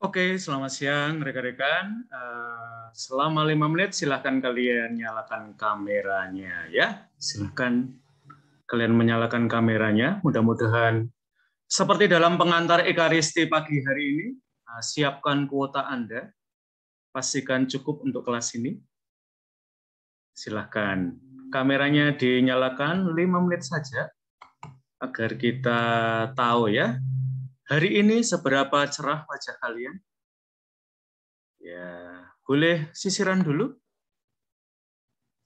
Oke, selamat siang rekan-rekan. Uh, selama lima menit silahkan kalian nyalakan kameranya ya. Silahkan kalian menyalakan kameranya. Mudah-mudahan seperti dalam pengantar Ekaristi pagi hari ini, uh, siapkan kuota Anda. Pastikan cukup untuk kelas ini. Silahkan. Kameranya dinyalakan lima menit saja agar kita tahu ya Hari ini seberapa cerah wajah kalian? Ya, boleh sisiran dulu.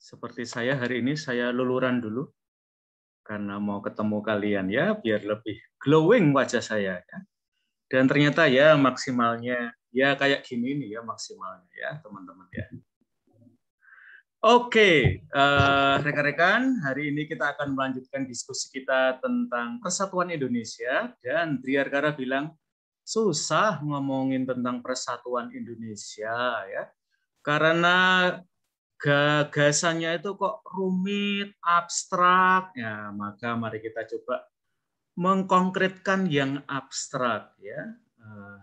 Seperti saya hari ini saya luluran dulu karena mau ketemu kalian ya, biar lebih glowing wajah saya ya. Dan ternyata ya maksimalnya ya kayak gini nih ya maksimalnya ya teman-teman ya. Oke, uh, rekan-rekan, hari ini kita akan melanjutkan diskusi kita tentang persatuan Indonesia dan Triarkara bilang susah ngomongin tentang persatuan Indonesia ya. Karena gagasannya itu kok rumit, abstrak. Ya, maka mari kita coba mengkonkretkan yang abstrak ya. Uh,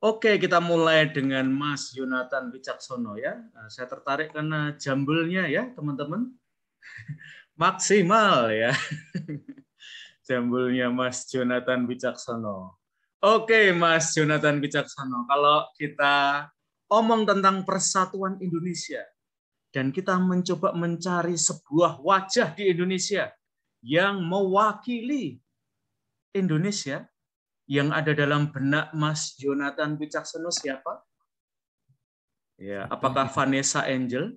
Oke, kita mulai dengan Mas Yonatan Wicaksono ya. Nah, saya tertarik karena jambulnya ya, teman-teman. Maksimal ya. jambulnya Mas Jonathan Wicaksono. Oke, Mas Jonathan Wicaksono. Kalau kita omong tentang persatuan Indonesia dan kita mencoba mencari sebuah wajah di Indonesia yang mewakili Indonesia, yang ada dalam benak Mas Jonathan Wicaksono siapa? Ya, apakah Vanessa Angel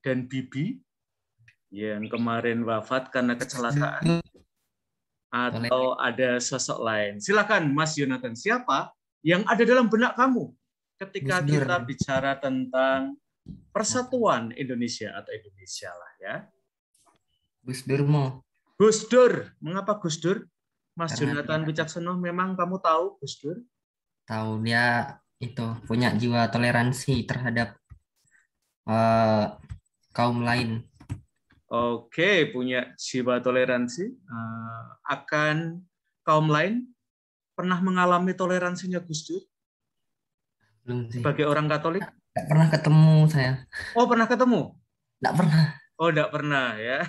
dan Bibi yang kemarin wafat karena kecelakaan atau ada sosok lain? Silakan Mas Jonathan, siapa yang ada dalam benak kamu ketika kita bicara tentang persatuan Indonesia atau Indonesia lah ya? Gus Durmo. Gus Dur, mengapa Gus Dur? Mas Karena Jonathan Wicaksono memang kamu tahu Gus Dur? Tahu dia ya, itu punya jiwa toleransi terhadap uh, kaum lain. Oke, punya jiwa toleransi uh, akan kaum lain. Pernah mengalami toleransinya Gus Dur? Belum sih. Sebagai orang Katolik? Tidak pernah ketemu saya. Oh, pernah ketemu? Tidak pernah. Oh, tidak pernah ya.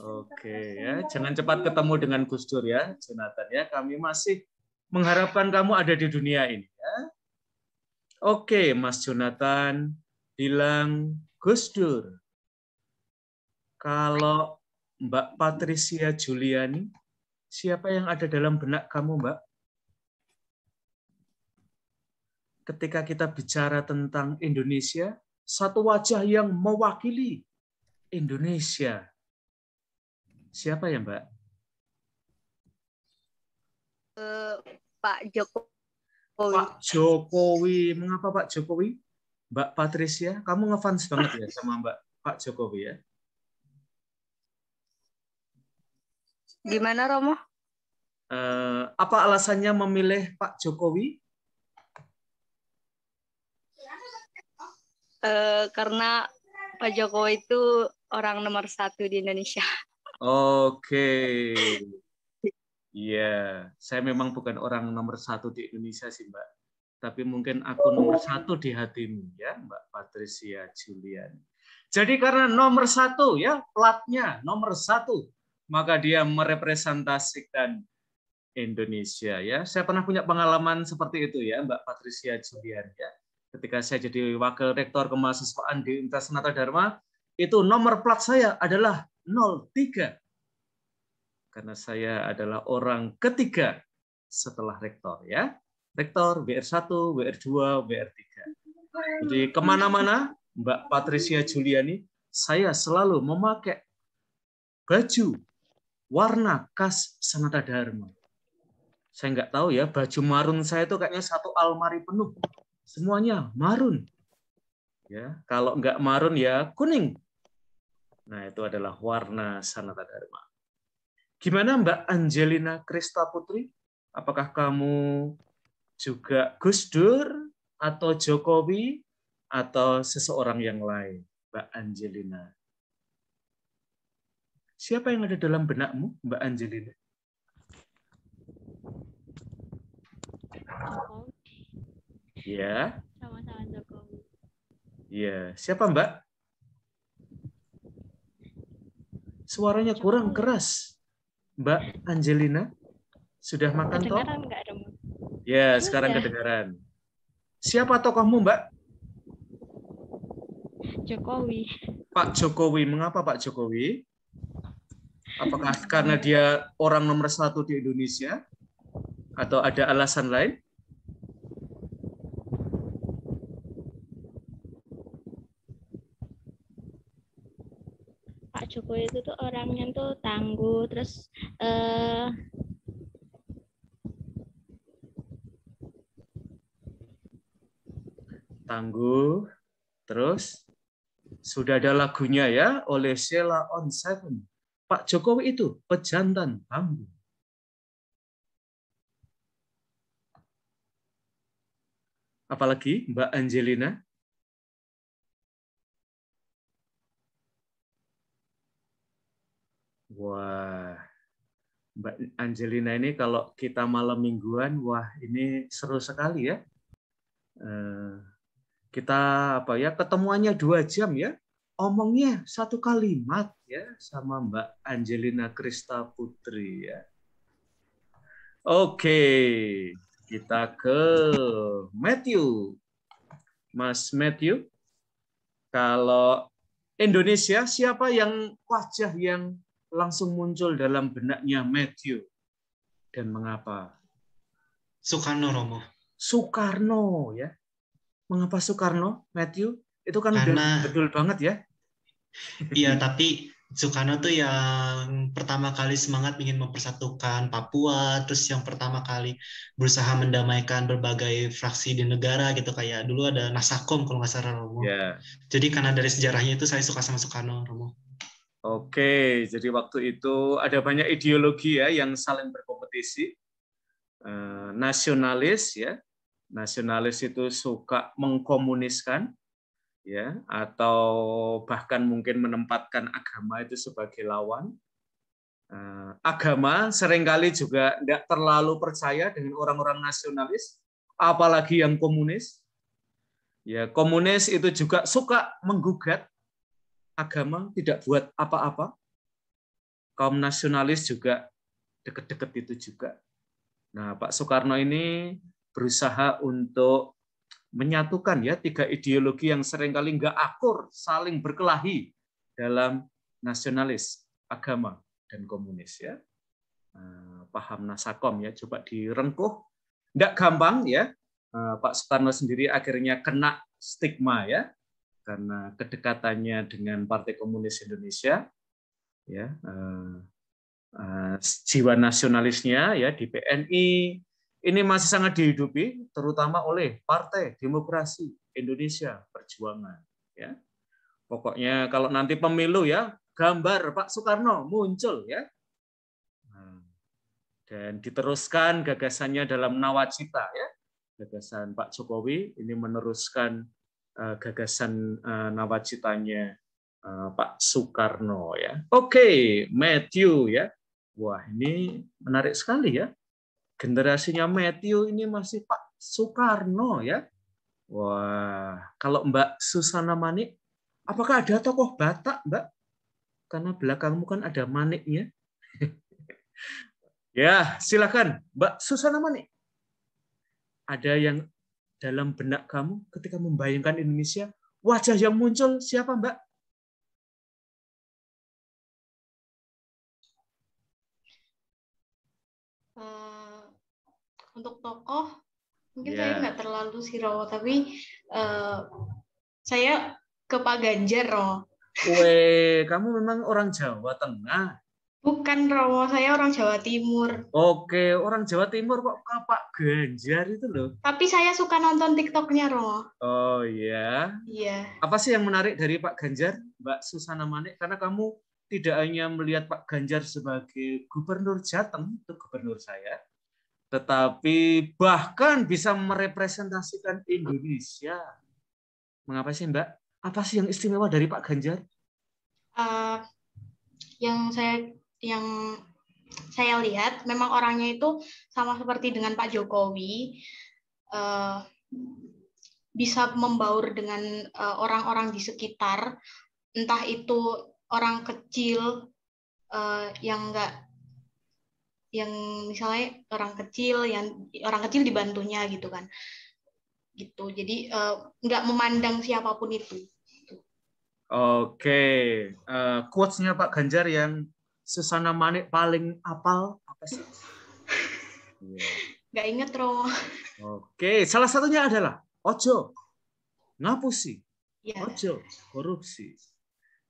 Oke ya, jangan cepat ketemu dengan Gus Dur ya, Jonathan ya. Kami masih mengharapkan kamu ada di dunia ini ya. Oke, Mas Jonathan bilang Gus Dur. Kalau Mbak Patricia Juliani, siapa yang ada dalam benak kamu, Mbak? Ketika kita bicara tentang Indonesia, satu wajah yang mewakili Indonesia Siapa ya Mbak? Uh, Pak Jokowi. Pak Jokowi. Mengapa Pak Jokowi? Mbak Patricia, kamu ngefans banget ya sama Mbak Pak Jokowi ya? Gimana Romo? Uh, apa alasannya memilih Pak Jokowi? Uh, karena Pak Jokowi itu orang nomor satu di Indonesia. Oke. Iya, saya memang bukan orang nomor satu di Indonesia sih, Mbak. Tapi mungkin aku nomor oh. satu di hatimu, ya, Mbak Patricia Julian. Jadi karena nomor satu, ya, platnya nomor satu, maka dia merepresentasikan Indonesia ya. Saya pernah punya pengalaman seperti itu ya, Mbak Patricia Julian ya. Ketika saya jadi wakil rektor kemahasiswaan di Universitas Natal Dharma, itu nomor plat saya adalah 03. Karena saya adalah orang ketiga setelah rektor ya. Rektor, BR1, BR2, BR3. Jadi kemana-mana Mbak Patricia Juliani, saya selalu memakai baju warna khas Sanata Dharma. Saya nggak tahu ya, baju marun saya itu kayaknya satu almari penuh. Semuanya marun. Ya, kalau nggak marun ya kuning Nah, itu adalah warna sanata dharma. Gimana Mbak Angelina Krista Putri? Apakah kamu juga Gus Dur atau Jokowi atau seseorang yang lain, Mbak Angelina? Siapa yang ada dalam benakmu, Mbak Angelina? Ya. Sama-sama Jokowi. Ya, siapa Mbak? suaranya kurang keras. Mbak Angelina, sudah makan toh? Ya, sekarang kedengaran. Siapa tokohmu, Mbak? Jokowi. Pak Jokowi. Mengapa Pak Jokowi? Apakah karena dia orang nomor satu di Indonesia? Atau ada alasan lain? Jokowi itu tuh orangnya tuh tangguh terus eh, tangguh terus sudah ada lagunya ya oleh Sheila on Seven Pak Jokowi itu pejantan bambu apalagi Mbak Angelina Wah, Mbak Angelina ini kalau kita malam mingguan, wah ini seru sekali ya. Eh, kita apa ya ketemuannya dua jam ya, omongnya satu kalimat ya sama Mbak Angelina Krista Putri ya. Oke, kita ke Matthew. Mas Matthew, kalau Indonesia siapa yang wajah yang langsung muncul dalam benaknya Matthew. Dan mengapa? Soekarno Romo. Soekarno ya. Mengapa Soekarno, Matthew? Itu kan Karena, betul banget ya. Iya, tapi Soekarno tuh yang pertama kali semangat ingin mempersatukan Papua, terus yang pertama kali berusaha mendamaikan berbagai fraksi di negara gitu kayak dulu ada Nasakom kalau nggak salah Romo. Yeah. Jadi karena dari sejarahnya itu saya suka sama Soekarno Romo. Oke, jadi waktu itu ada banyak ideologi ya yang saling berkompetisi. Eh, nasionalis ya, nasionalis itu suka mengkomuniskan ya atau bahkan mungkin menempatkan agama itu sebagai lawan. Eh, agama seringkali juga tidak terlalu percaya dengan orang-orang nasionalis, apalagi yang komunis. Ya, komunis itu juga suka menggugat agama tidak buat apa-apa. Kaum nasionalis juga deket-deket itu juga. Nah, Pak Soekarno ini berusaha untuk menyatukan ya tiga ideologi yang seringkali nggak akur, saling berkelahi dalam nasionalis, agama, dan komunis ya. Nah, paham nasakom ya, coba direngkuh. Nggak gampang ya. Nah, Pak Soekarno sendiri akhirnya kena stigma ya karena kedekatannya dengan Partai Komunis Indonesia, ya uh, uh, jiwa nasionalisnya ya di PNI ini masih sangat dihidupi, terutama oleh Partai Demokrasi Indonesia Perjuangan. Ya, pokoknya kalau nanti pemilu ya gambar Pak Soekarno muncul ya nah, dan diteruskan gagasannya dalam nawacita ya gagasan Pak Jokowi ini meneruskan Eh, gagasan eh, nawacitanya eh, Pak Soekarno ya. Oke, okay, Matthew ya. Wah, ini menarik sekali ya. Generasinya Matthew ini masih Pak Soekarno ya. Wah, kalau Mbak Susana Manik, apakah ada tokoh Batak, Mbak? Karena belakangmu kan ada maniknya. ya, silakan Mbak Susana Manik. Ada yang dalam benak kamu ketika membayangkan Indonesia? Wajah yang muncul siapa, Mbak? Uh, untuk tokoh, mungkin yeah. saya ya. nggak terlalu siro, tapi uh, saya ke Pak Ganjar, loh. Weh, kamu memang orang Jawa Tengah. Bukan Romo, saya orang Jawa Timur. Oke, orang Jawa Timur kok Pak Ganjar itu loh. Tapi saya suka nonton TikToknya Romo. Oh iya. Iya. Apa sih yang menarik dari Pak Ganjar, Mbak Susana Manik? Karena kamu tidak hanya melihat Pak Ganjar sebagai Gubernur Jateng, itu Gubernur saya, tetapi bahkan bisa merepresentasikan Indonesia. Mengapa sih Mbak? Apa sih yang istimewa dari Pak Ganjar? Uh, yang saya yang saya lihat memang orangnya itu sama seperti dengan Pak Jokowi uh, bisa membaur dengan orang eh, orang-orang di sekitar entah itu orang kecil uh, yang enggak yang misalnya orang kecil yang orang kecil dibantunya gitu kan gitu jadi uh, nggak memandang siapapun itu Oke, okay. uh, quotes-nya Pak Ganjar yang Susana Manik paling apal apa sih? Gak inget, Ro. Oke, salah satunya adalah ojo ngapusi, ya. ojo korupsi.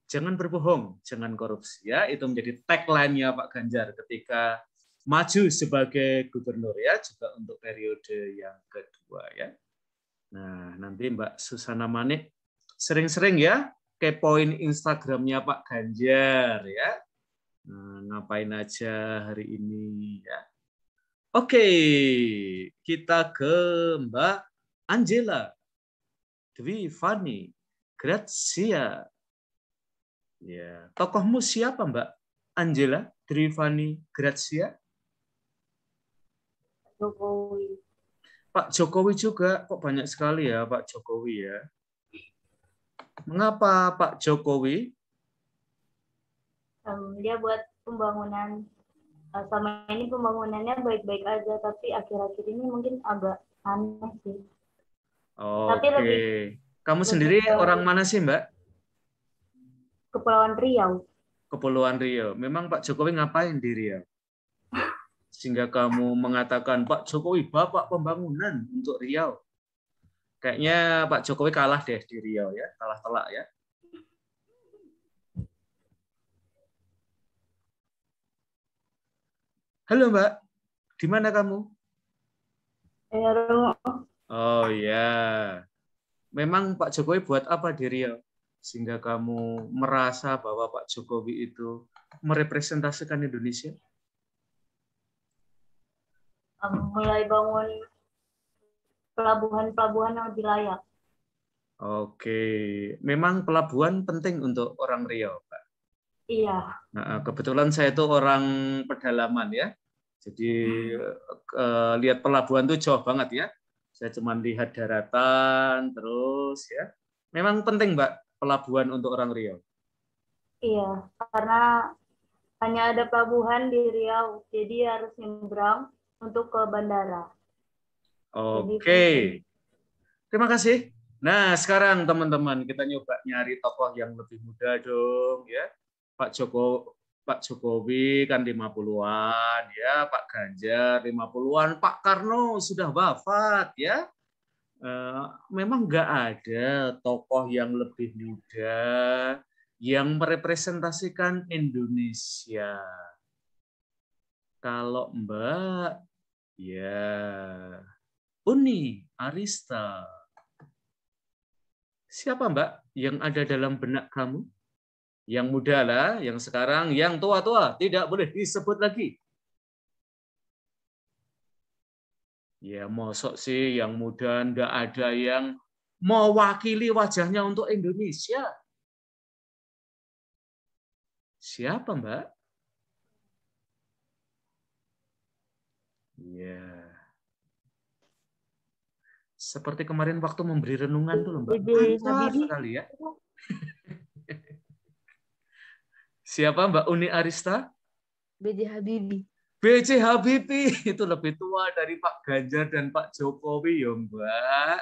Jangan berbohong, jangan korupsi. Ya, itu menjadi tagline-nya Pak Ganjar ketika maju sebagai gubernur ya, juga untuk periode yang kedua ya. Nah, nanti Mbak Susana Manik sering-sering ya kepoin Instagramnya Pak Ganjar ya. Nah, ngapain aja hari ini ya. Oke, kita ke Mbak Angela Dwi Fani Grazia. Ya, tokohmu siapa Mbak Angela Dwi Fani Grazia? Jokowi. Pak Jokowi juga kok banyak sekali ya Pak Jokowi ya. Mengapa Pak Jokowi um, dia buat pembangunan uh, selama ini pembangunannya baik-baik aja tapi akhir-akhir ini mungkin agak aneh sih. Oh, tapi okay. kamu sendiri lebih orang mana sih Mbak? Kepulauan Riau. Kepulauan Riau. Memang Pak Jokowi ngapain di Riau? Sehingga kamu mengatakan Pak Jokowi bapak pembangunan untuk Riau. Kayaknya Pak Jokowi kalah deh di Riau ya, kalah telak ya. Halo Mbak, di mana kamu? Riau. Oh ya, memang Pak Jokowi buat apa di Riau? Sehingga kamu merasa bahwa Pak Jokowi itu merepresentasikan Indonesia? Mulai bangun pelabuhan-pelabuhan yang lebih layak. Oke, memang pelabuhan penting untuk orang Riau, Pak. Iya. Nah, kebetulan saya itu orang pedalaman ya. Jadi hmm. eh, lihat pelabuhan tuh jauh banget ya. Saya cuma lihat daratan terus ya. Memang penting, Mbak, pelabuhan untuk orang Riau. Iya, karena hanya ada pelabuhan di Riau, jadi harus nyebrang untuk ke bandara. Oke. Okay. Terima kasih. Nah, sekarang teman-teman kita nyoba nyari tokoh yang lebih muda dong ya. Pak Joko Pak Jokowi kan 50-an ya, Pak Ganjar 50-an, Pak Karno sudah wafat ya. Eh, memang nggak ada tokoh yang lebih muda yang merepresentasikan Indonesia. Kalau Mbak, ya Uni Arista. Siapa Mbak yang ada dalam benak kamu? Yang muda lah, yang sekarang, yang tua-tua tidak boleh disebut lagi. Ya mosok sih yang muda ndak ada yang mewakili wajahnya untuk Indonesia. Siapa Mbak? Ya. Seperti kemarin waktu memberi renungan tuh Mbak. Mantap sekali ya. Siapa Mbak Uni Arista? B.J. Habibi B.J. Habibi itu lebih tua dari Pak Ganjar dan Pak Jokowi ya Mbak.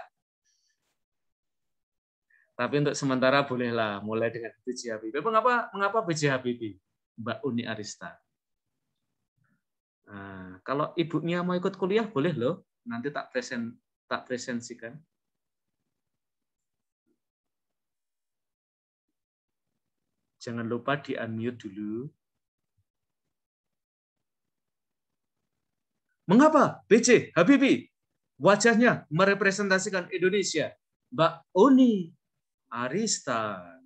Tapi untuk sementara bolehlah mulai dengan B.J. Habibie. Mengapa mengapa B.J. Habibie? Mbak Uni Arista. Nah, kalau ibunya mau ikut kuliah boleh loh. Nanti tak present tak presensikan. Jangan lupa di-unmute dulu. Mengapa BC Habibie wajahnya merepresentasikan Indonesia? Mbak Oni Arista.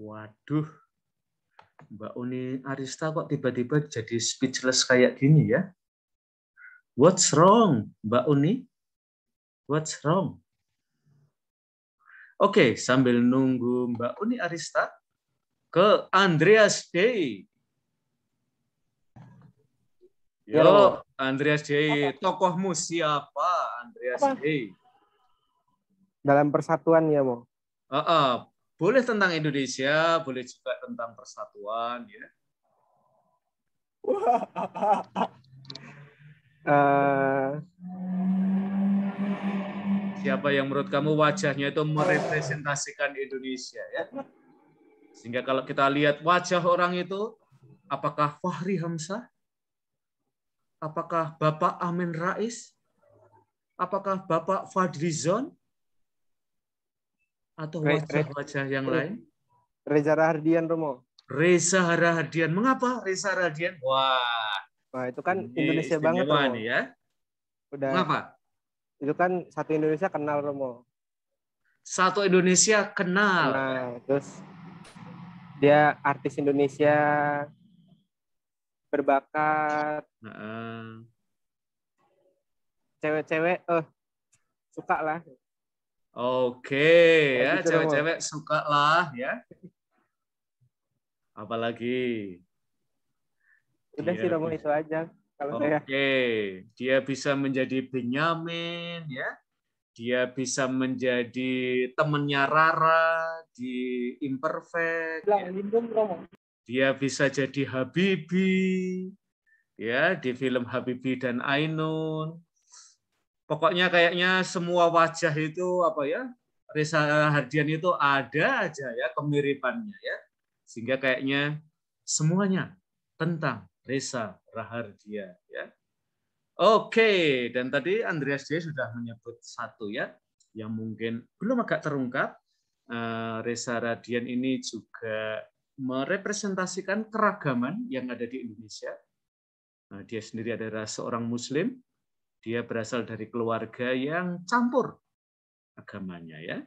Waduh, Mbak Uni Arista kok tiba-tiba jadi speechless kayak gini ya? What's wrong, Mbak Uni? What's wrong? Oke, sambil nunggu Mbak Uni Arista ke Andreas Day. Yo, Andreas Day, tokohmu siapa, Andreas Day? Dalam persatuan ya, mau Uh -uh, boleh tentang Indonesia, boleh juga tentang persatuan, ya. Uh, Siapa yang menurut kamu wajahnya itu merepresentasikan Indonesia ya? Sehingga kalau kita lihat wajah orang itu, apakah Fahri Hamzah? Apakah Bapak Amin Rais? Apakah Bapak Fadlizon? atau wajah-wajah yang lain? Reza Rahardian, Romo. Reza Rahardian. Mengapa Reza Rahardian? Wah. Wah, itu kan ini Indonesia banget, Romo. Nih, ya. Udah. Mengapa? Itu kan satu Indonesia kenal, Romo. Satu Indonesia kenal. Nah, terus dia artis Indonesia berbakat. Cewek-cewek eh suka lah. Oke, okay, ya gitu cewek-cewek suka lah ya. Apalagi. Udah sih Romo itu aja kalau okay. saya. Oke, dia bisa menjadi Benyamin ya. Dia bisa menjadi temennya Rara di Imperfect. Lah, ya. lindung Romo. Dia bisa jadi Habibi ya di film Habibi dan Ainun pokoknya kayaknya semua wajah itu apa ya Reza Hardian itu ada aja ya kemiripannya ya sehingga kayaknya semuanya tentang Reza Rahardia ya oke dan tadi Andreas J sudah menyebut satu ya yang mungkin belum agak terungkap eh, Reza Radian ini juga merepresentasikan keragaman yang ada di Indonesia eh, dia sendiri adalah seorang Muslim dia berasal dari keluarga yang campur agamanya ya.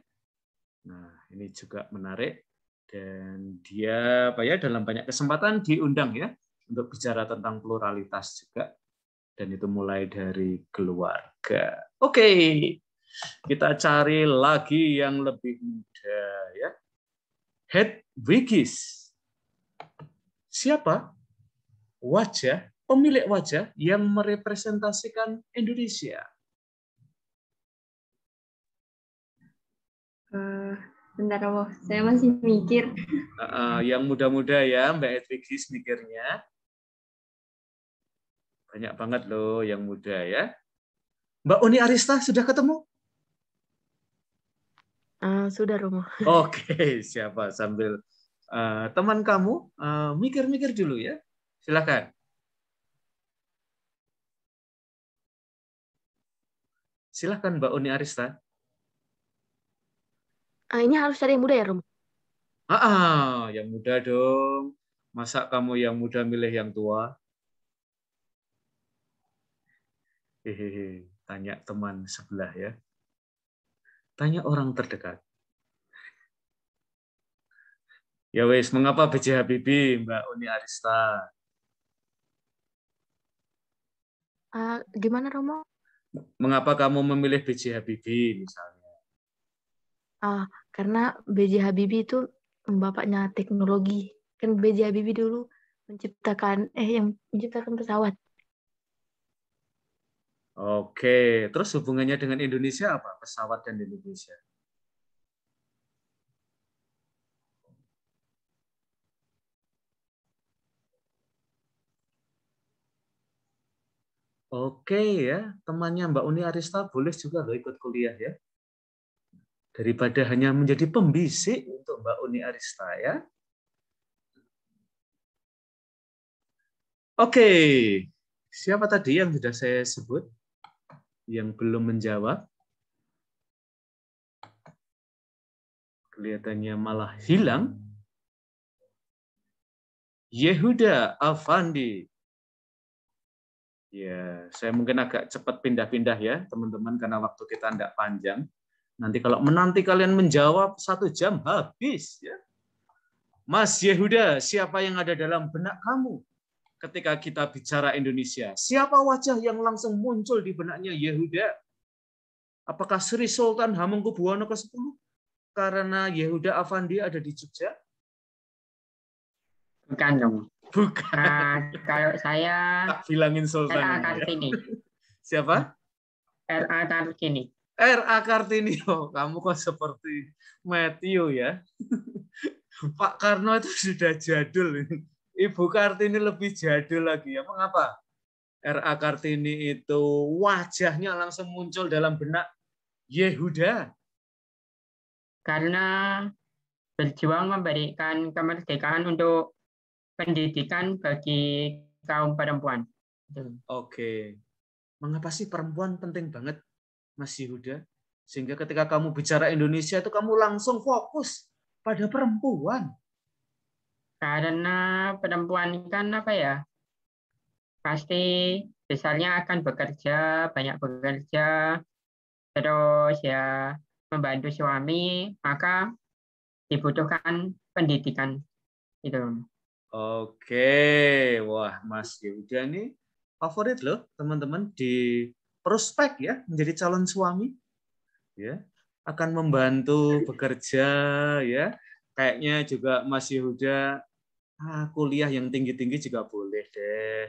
Nah, ini juga menarik dan dia apa ya dalam banyak kesempatan diundang ya untuk bicara tentang pluralitas juga dan itu mulai dari keluarga. Oke. Kita cari lagi yang lebih muda ya. Hedwigis. Siapa? Wajah pemilik wajah yang merepresentasikan Indonesia. Uh, bentar, Romo. Saya masih mikir. Uh, uh, yang muda-muda ya, Mbak Edwigis mikirnya. Banyak banget loh yang muda ya. Mbak Uni Arista sudah ketemu? Uh, sudah, Romo. Oke, okay, siapa sambil uh, teman kamu mikir-mikir uh, mikir -mikir dulu ya. Silakan. Silahkan Mbak Uni Arista. Uh, ini harus cari yang muda ya, Rum? Ah, ah, yang muda dong. Masa kamu yang muda milih yang tua? Hehehe, tanya teman sebelah ya. Tanya orang terdekat. Ya wes, mengapa BJ Habibie, Mbak Uni Arista? Uh, gimana Romo? mengapa kamu memilih BJ Habibie misalnya? Ah, karena BJ Habibie itu bapaknya teknologi. Kan BJ Habibie dulu menciptakan eh yang menciptakan pesawat. Oke, terus hubungannya dengan Indonesia apa? Pesawat dan Indonesia. Oke ya, temannya Mbak Uni Arista boleh juga loh ikut kuliah ya. Daripada hanya menjadi pembisik untuk Mbak Uni Arista ya. Oke, siapa tadi yang sudah saya sebut yang belum menjawab? Kelihatannya malah hilang. Yehuda Avandi, Ya, saya mungkin agak cepat pindah-pindah ya, teman-teman, karena waktu kita tidak panjang. Nanti kalau menanti kalian menjawab, satu jam habis. ya. Mas Yehuda, siapa yang ada dalam benak kamu ketika kita bicara Indonesia? Siapa wajah yang langsung muncul di benaknya Yehuda? Apakah Sri Sultan Hamengkubuwono ke-10? Karena Yehuda Avandi ada di Jogja? Bukan dong. Bukan. Nah, kalau saya bilangin Sultan. RA ya. Kartini. Siapa? RA Kartini. RA Kartini. Oh, kamu kok seperti Matthew ya? Pak Karno itu sudah jadul. Ibu Kartini lebih jadul lagi ya. Mengapa? RA Kartini itu wajahnya langsung muncul dalam benak Yehuda. Karena berjuang memberikan kemerdekaan untuk pendidikan bagi kaum perempuan. Oke. Mengapa sih perempuan penting banget, Mas Yehuda? Sehingga ketika kamu bicara Indonesia itu kamu langsung fokus pada perempuan. Karena perempuan kan apa ya? Pasti besarnya akan bekerja, banyak bekerja, terus ya membantu suami, maka dibutuhkan pendidikan. Itu. Oke, wah Mas Yehuda ini favorit loh teman-teman di prospek ya menjadi calon suami ya akan membantu bekerja ya kayaknya juga Mas Yehuda ah, kuliah yang tinggi-tinggi juga boleh deh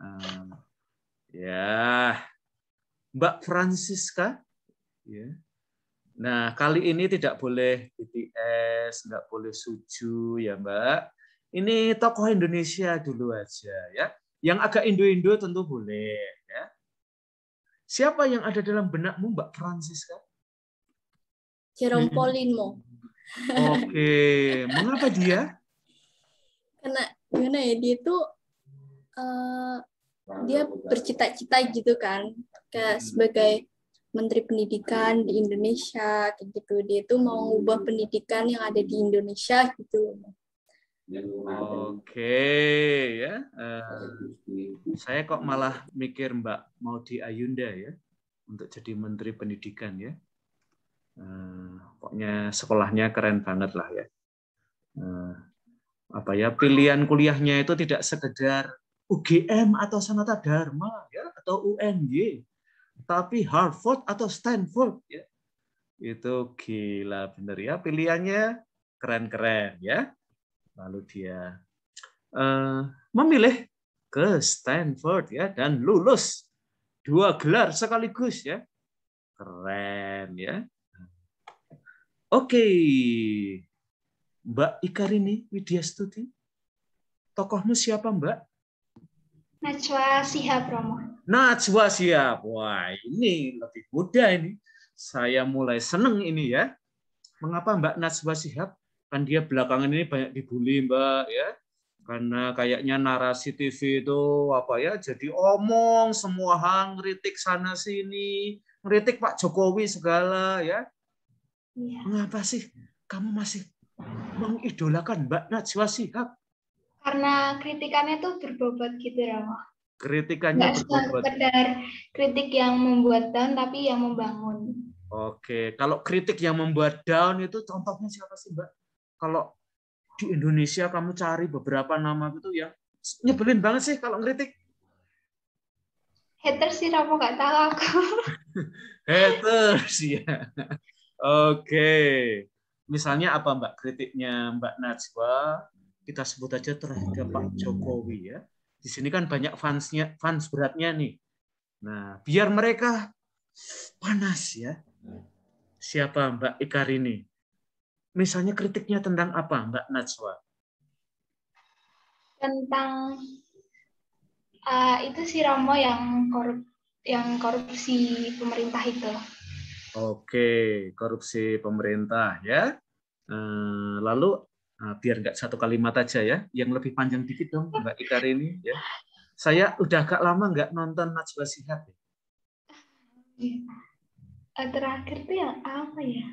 um, ya Mbak Francisca ya nah kali ini tidak boleh BTS nggak boleh suju ya Mbak ini tokoh Indonesia dulu aja ya. Yang agak Indo-Indo tentu boleh ya. Siapa yang ada dalam benakmu Mbak Francisca? Jerome Polinmo. Hmm. Oke, mengapa dia? Karena gimana ya dia tuh uh, dia bercita-cita gitu kan ke hmm. sebagai menteri pendidikan di Indonesia kayak gitu dia tuh mau ngubah pendidikan yang ada di Indonesia gitu Kan. Oke ya. Uh, saya kok malah mikir Mbak mau di Ayunda ya untuk jadi Menteri Pendidikan ya. Uh, pokoknya sekolahnya keren banget lah ya. Uh, apa ya pilihan kuliahnya itu tidak sekedar UGM atau Sanata Dharma ya atau UNY, tapi Harvard atau Stanford ya. Itu gila bener ya pilihannya keren-keren ya lalu dia uh, memilih ke Stanford ya dan lulus dua gelar sekaligus ya keren ya oke Mbak Ikarini Widya Stuti tokohmu siapa Mbak Najwa Sihab Romo Najwa Sihab wah ini lebih muda ini saya mulai seneng ini ya mengapa Mbak Najwa Sihab kan dia belakangan ini banyak dibully mbak ya karena kayaknya narasi TV itu apa ya jadi omong semua hang kritik sana sini kritik Pak Jokowi segala ya. ya. Mengapa sih kamu masih mengidolakan Mbak Najwa Sihab Karena kritikannya tuh berbobot gitu Rama. Kritikannya berbobot. sekedar kritik yang membuat down tapi yang membangun. Oke, kalau kritik yang membuat down itu contohnya siapa sih Mbak? kalau di Indonesia kamu cari beberapa nama gitu ya nyebelin banget sih kalau ngeritik haters sih kamu nggak tahu aku haters ya oke okay. misalnya apa mbak kritiknya mbak Najwa kita sebut aja terhadap Pak Jokowi ya di sini kan banyak fansnya fans beratnya nih nah biar mereka panas ya siapa mbak Ikarini Misalnya kritiknya tentang apa, Mbak Natswa? Tentang uh, itu si Romo yang korup yang korupsi pemerintah itu. Oke, korupsi pemerintah ya. Uh, lalu uh, biar nggak satu kalimat aja ya, yang lebih panjang dikit dong Mbak Ikar ini ya. Saya udah agak lama nggak nonton Natswa Sihat Ya. Terakhir tuh yang apa ya?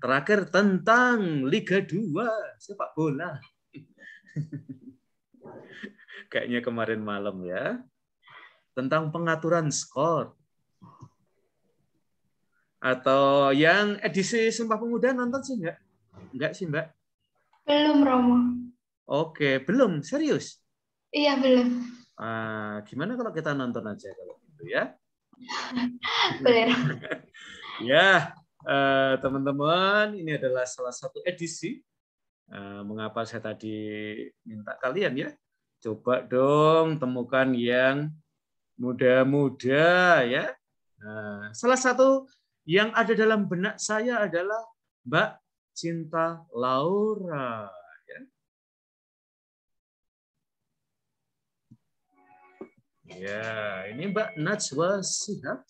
Terakhir tentang Liga 2 sepak bola. Kayaknya kemarin malam ya. Tentang pengaturan skor. Atau yang edisi Sumpah Pemuda nonton sih enggak? Enggak sih, Mbak? Belum, Romo. Oke, belum. Serius? Iya, belum. Ah, gimana kalau kita nonton aja kalau gitu ya? Boleh. ya, Eh, teman-teman, ini adalah salah satu edisi. Eh, mengapa saya tadi minta kalian ya, coba dong temukan yang muda-muda ya. Eh, salah satu yang ada dalam benak saya adalah Mbak Cinta Laura. Ya. ya, ini Mbak Najwa Sihab.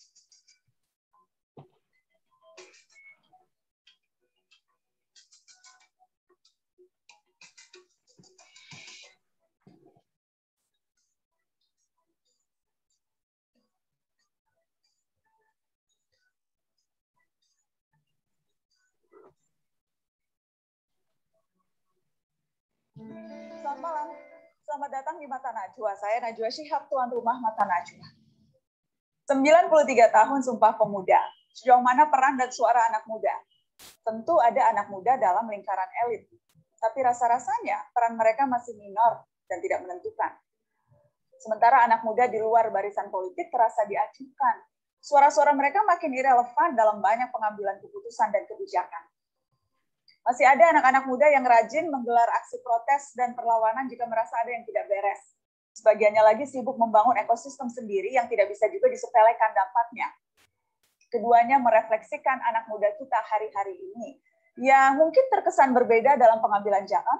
Selamat malam. Selamat datang di Mata Najwa. Saya Najwa Syihab, tuan rumah Mata Najwa. 93 tahun Sumpah Pemuda. Sejauh mana peran dan suara anak muda? Tentu ada anak muda dalam lingkaran elit. Tapi rasa-rasanya peran mereka masih minor dan tidak menentukan. Sementara anak muda di luar barisan politik terasa diacukan. Suara-suara mereka makin irelevan dalam banyak pengambilan keputusan dan kebijakan masih ada anak-anak muda yang rajin menggelar aksi protes dan perlawanan jika merasa ada yang tidak beres. Sebagiannya lagi sibuk membangun ekosistem sendiri yang tidak bisa juga disepelekan dampaknya. Keduanya merefleksikan anak muda kita hari-hari ini yang mungkin terkesan berbeda dalam pengambilan jalan,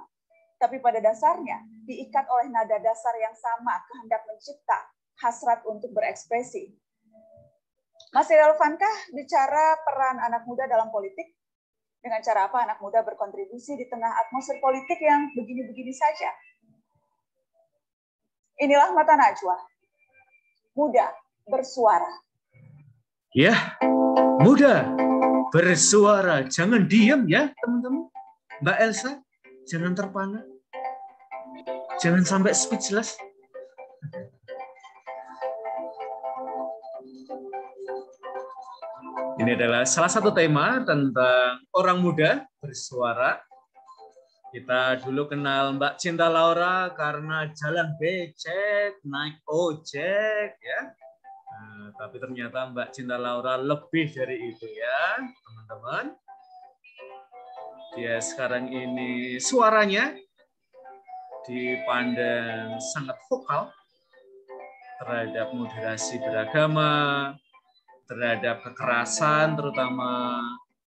tapi pada dasarnya diikat oleh nada dasar yang sama, kehendak mencipta, hasrat untuk berekspresi. Masih relevankah bicara peran anak muda dalam politik? Dengan cara apa anak muda berkontribusi di tengah atmosfer politik yang begini-begini saja? Inilah mata Najwa. Muda bersuara. Ya, muda bersuara. Jangan diam ya, teman-teman. Mbak Elsa, jangan terpana. Jangan sampai speechless. Ini adalah salah satu tema tentang orang muda bersuara. Kita dulu kenal Mbak Cinta Laura karena jalan becek, naik ojek, ya. Nah, tapi ternyata Mbak Cinta Laura lebih dari itu ya, teman-teman. Dia sekarang ini suaranya dipandang sangat vokal terhadap moderasi beragama, terhadap kekerasan terutama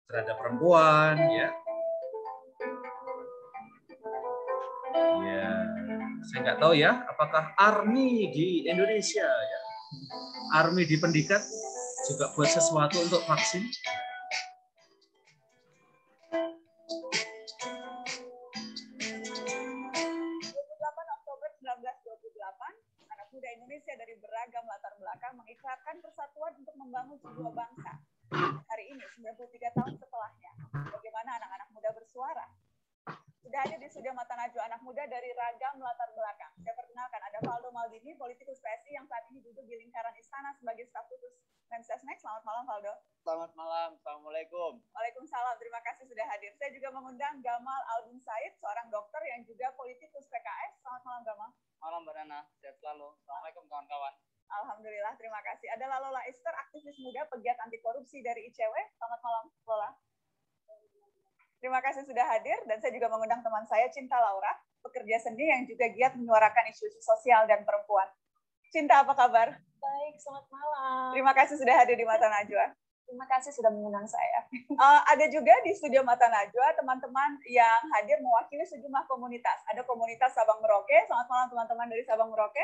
terhadap perempuan ya ya saya nggak tahu ya apakah army di Indonesia ya army di pendidikan juga buat sesuatu untuk vaksin muda Indonesia dari beragam latar belakang mengikatkan persatuan untuk membangun sebuah bangsa. Hari ini, 93 tahun setelahnya, bagaimana anak-anak muda bersuara? Sudah ada di studio Mata Najwa anak muda dari ragam latar belakang. Saya perkenalkan ada Valdo Maldini, politikus PSI yang saat ini duduk di lingkaran istana sebagai staf khusus Mensesnek. Selamat malam, Valdo. Selamat malam. Assalamualaikum. Waalaikumsalam. Terima kasih sudah hadir. Saya juga mengundang Gamal Aldin Said, seorang dokter yang juga politikus PKS. Selamat malam, Gamal. Malam, Mbak Nana. Sehat selalu. Assalamualaikum, kawan-kawan. Alhamdulillah, terima kasih. Ada Lalola Ister, aktivis muda pegiat anti korupsi dari ICW. Selamat malam, Lola. Terima kasih sudah hadir dan saya juga mengundang teman saya Cinta Laura, pekerja seni yang juga giat menyuarakan isu-isu sosial dan perempuan. Cinta, apa kabar? Baik, selamat malam. Terima kasih sudah hadir di Mata Najwa. Terima kasih sudah mengundang saya. Uh, ada juga di Studio Mata Najwa teman-teman yang hadir mewakili sejumlah komunitas. Ada komunitas Sabang Merauke, selamat malam teman-teman dari Sabang Merauke.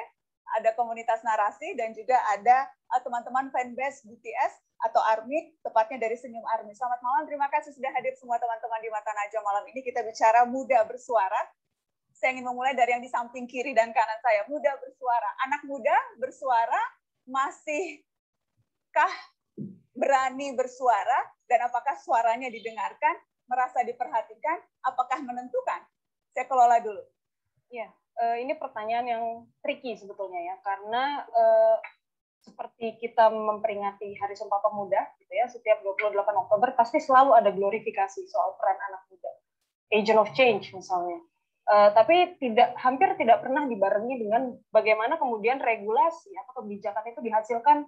Ada komunitas narasi dan juga ada eh, teman-teman uh, fanbase BTS atau ARMY, tepatnya dari Senyum ARMY. Selamat malam, terima kasih sudah hadir semua teman-teman di Mata Najwa malam ini. Kita bicara muda bersuara. Saya ingin memulai dari yang di samping kiri dan kanan saya. Muda bersuara. Anak muda bersuara masihkah berani bersuara dan apakah suaranya didengarkan, merasa diperhatikan, apakah menentukan? Saya kelola dulu. Ya, ini pertanyaan yang tricky sebetulnya ya, karena eh, seperti kita memperingati Hari Sumpah Pemuda, gitu ya, setiap 28 Oktober pasti selalu ada glorifikasi soal peran anak muda, agent of change misalnya. Uh, tapi tidak hampir tidak pernah dibarengi dengan bagaimana kemudian regulasi atau kebijakan itu dihasilkan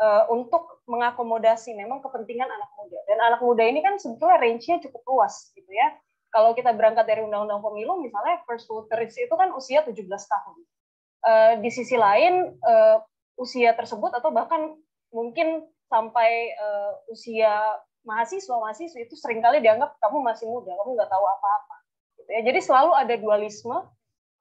uh, untuk mengakomodasi memang kepentingan anak muda. Dan anak muda ini kan sebetulnya range-nya cukup luas gitu ya. Kalau kita berangkat dari Undang-Undang Pemilu, misalnya first voters itu kan usia 17 tahun. Uh, di sisi lain, uh, usia tersebut atau bahkan mungkin sampai uh, usia mahasiswa mahasiswa itu seringkali dianggap kamu masih muda, kamu nggak tahu apa-apa. Gitu ya. Jadi selalu ada dualisme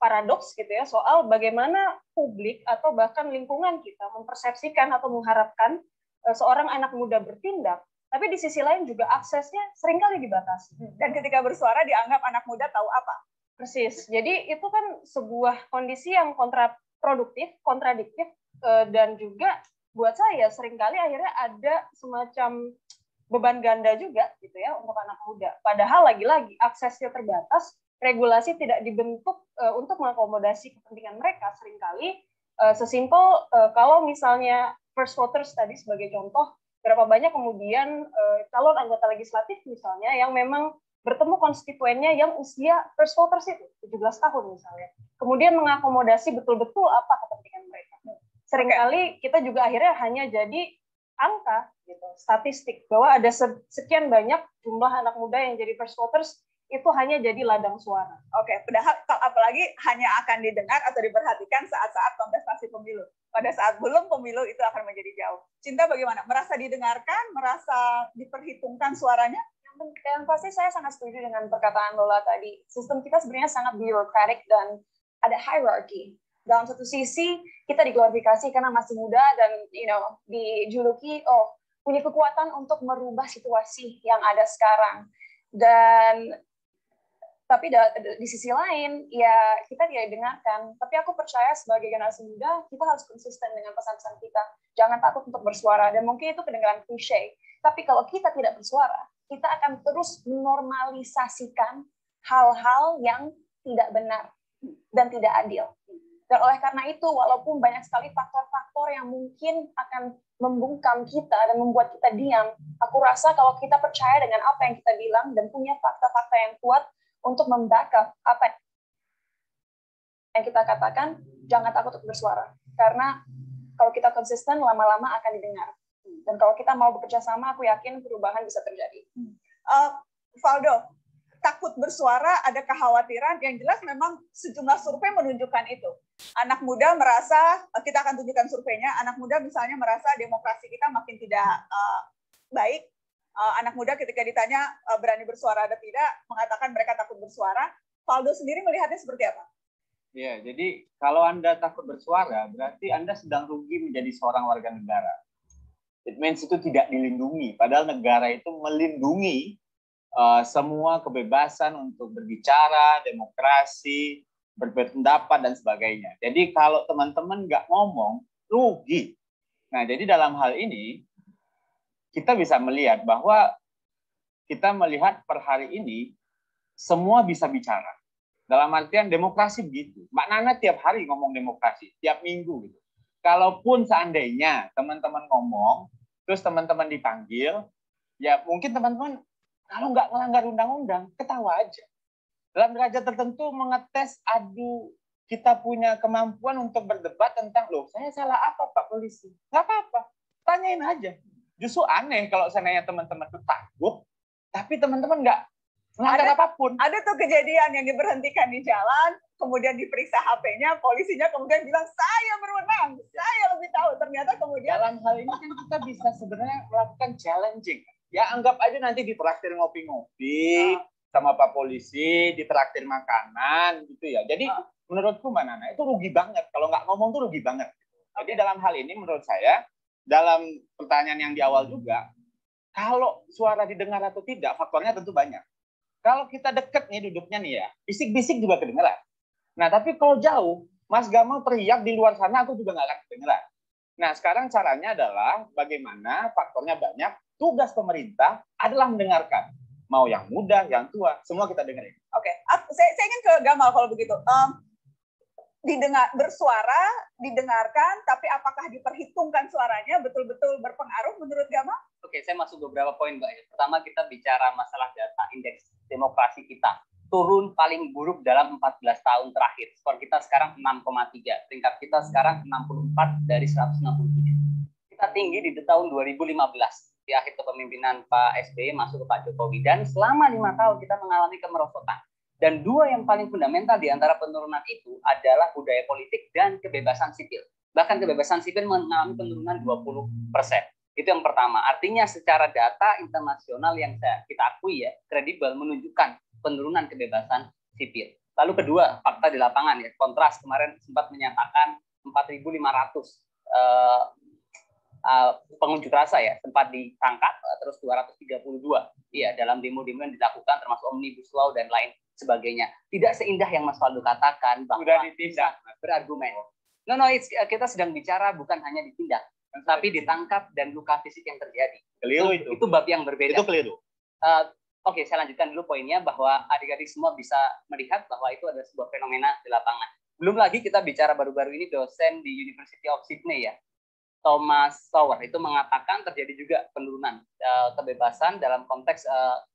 paradoks gitu ya soal bagaimana publik atau bahkan lingkungan kita mempersepsikan atau mengharapkan eh, seorang anak muda bertindak tapi di sisi lain juga aksesnya seringkali dibatasi. Hmm. Dan ketika bersuara dianggap anak muda tahu apa. Persis. Jadi itu kan sebuah kondisi yang kontraproduktif, kontradiktif, eh, dan juga buat saya seringkali akhirnya ada semacam beban ganda juga gitu ya untuk anak muda. Padahal lagi-lagi aksesnya terbatas, regulasi tidak dibentuk uh, untuk mengakomodasi kepentingan mereka seringkali uh, sesimpel uh, kalau misalnya first voters tadi sebagai contoh berapa banyak kemudian uh, calon anggota legislatif misalnya yang memang bertemu konstituennya yang usia first voters itu 17 tahun misalnya. Kemudian mengakomodasi betul-betul apa kepentingan mereka. Seringkali kita juga akhirnya hanya jadi angka gitu, statistik bahwa ada sekian banyak jumlah anak muda yang jadi first voters itu hanya jadi ladang suara. Oke, okay. padahal apalagi hanya akan didengar atau diperhatikan saat-saat kontestasi pemilu. Pada saat belum pemilu itu akan menjadi jauh. Cinta bagaimana? Merasa didengarkan, merasa diperhitungkan suaranya? Yang pasti saya sangat setuju dengan perkataan Lola tadi. Sistem kita sebenarnya sangat birokratik dan ada hierarki. Dalam satu sisi kita diglorifikasi karena masih muda dan you know dijuluki oh punya kekuatan untuk merubah situasi yang ada sekarang. Dan tapi da, di sisi lain ya kita tidak didengarkan tapi aku percaya sebagai generasi muda kita harus konsisten dengan pesan-pesan kita jangan takut untuk bersuara dan mungkin itu kedengaran cliché. tapi kalau kita tidak bersuara kita akan terus menormalisasikan hal-hal yang tidak benar dan tidak adil dan oleh karena itu walaupun banyak sekali faktor-faktor yang mungkin akan membungkam kita dan membuat kita diam aku rasa kalau kita percaya dengan apa yang kita bilang dan punya fakta-fakta yang kuat untuk membackup apa yang kita katakan, jangan takut untuk bersuara. Karena kalau kita konsisten, lama-lama akan didengar. Dan kalau kita mau bekerja sama, aku yakin perubahan bisa terjadi. Uh, Valdo, takut bersuara, ada kekhawatiran. Yang jelas memang sejumlah survei menunjukkan itu. Anak muda merasa, eh, kita akan tunjukkan surveinya, anak muda misalnya merasa demokrasi kita makin tidak uh, baik, uh, anak muda ketika ditanya uh, berani bersuara atau tidak mengatakan mereka takut bersuara. Faldo sendiri melihatnya seperti apa? Ya, jadi kalau Anda takut bersuara, berarti Anda sedang rugi menjadi seorang warga negara. It means itu tidak dilindungi. Padahal negara itu melindungi uh, semua kebebasan untuk berbicara, demokrasi, berpendapat, dan sebagainya. Jadi kalau teman-teman nggak ngomong, rugi. Nah, jadi dalam hal ini, kita bisa melihat bahwa kita melihat per hari ini semua bisa bicara. Dalam artian demokrasi begitu. Mbak Nana tiap hari ngomong demokrasi, tiap minggu gitu. Kalaupun seandainya teman-teman ngomong, terus teman-teman dipanggil, ya mungkin teman-teman kalau nggak melanggar undang-undang, ketawa aja. Dalam derajat tertentu mengetes adu kita punya kemampuan untuk berdebat tentang loh saya salah apa Pak Polisi? Nggak apa-apa, tanyain aja justru aneh kalau seandainya teman-teman tuh takut tapi teman-teman nggak melanggar ada, apapun. Ada tuh kejadian yang diberhentikan di jalan, kemudian diperiksa HP-nya, polisinya kemudian bilang, saya berwenang, saya lebih tahu. Ternyata kemudian... Dalam hal ini kan kita bisa sebenarnya melakukan challenging. Ya anggap aja nanti ditraktir ngopi-ngopi nah. sama Pak Polisi, ditraktir makanan gitu ya. Jadi nah. menurutku Mbak Nana itu rugi banget. Kalau nggak ngomong tuh rugi banget. Jadi okay. dalam hal ini menurut saya dalam pertanyaan yang di awal juga, kalau suara didengar atau tidak, faktornya tentu banyak. Kalau kita deket nih duduknya nih ya, bisik-bisik juga kedengeran. Nah, tapi kalau jauh, Mas Gamal teriak di luar sana, aku juga nggak akan kedengeran. Nah, sekarang caranya adalah bagaimana faktornya banyak, tugas pemerintah adalah mendengarkan. Mau yang muda, yang tua, semua kita dengerin. Oke, okay. saya, saya ingin ke Gamal kalau begitu. Um, didengar bersuara didengarkan tapi apakah diperhitungkan suaranya betul-betul berpengaruh menurut Gama? Oke, saya masuk beberapa poin Mbak. Ya. Pertama kita bicara masalah data indeks demokrasi kita turun paling buruk dalam 14 tahun terakhir. Skor kita sekarang 6,3, Tingkat kita sekarang 64 dari 167. Kita tinggi di tahun 2015 di akhir kepemimpinan Pak SBY masuk ke Pak Jokowi dan selama lima tahun kita mengalami kemerosotan dan dua yang paling fundamental di antara penurunan itu adalah budaya politik dan kebebasan sipil. Bahkan kebebasan sipil mengalami penurunan 20 persen. Itu yang pertama. Artinya secara data internasional yang kita akui ya, kredibel menunjukkan penurunan kebebasan sipil. Lalu kedua, fakta di lapangan ya. Kontras kemarin sempat menyatakan 4.500 eh, Uh, pengunjuk rasa ya sempat ditangkap uh, terus 232 iya dalam demo-demo yang dilakukan termasuk omnibus law dan lain sebagainya. Tidak seindah yang Mas Waldo katakan bahwa Sudah ditindak. berargumen. No, no, it's, eh, kita sedang bicara bukan hanya ditindak, Mas tapi ditangkap dan luka fisik yang terjadi. Keliru itu. Itu, itu bab yang berbeda. Itu keliru. Uh, Oke, okay, saya lanjutkan dulu poinnya bahwa adik-adik semua bisa melihat bahwa itu adalah sebuah fenomena di lapangan. Belum lagi kita bicara baru-baru ini dosen di University of Sydney ya, Thomas Sowell itu mengatakan terjadi juga penurunan eh, kebebasan dalam konteks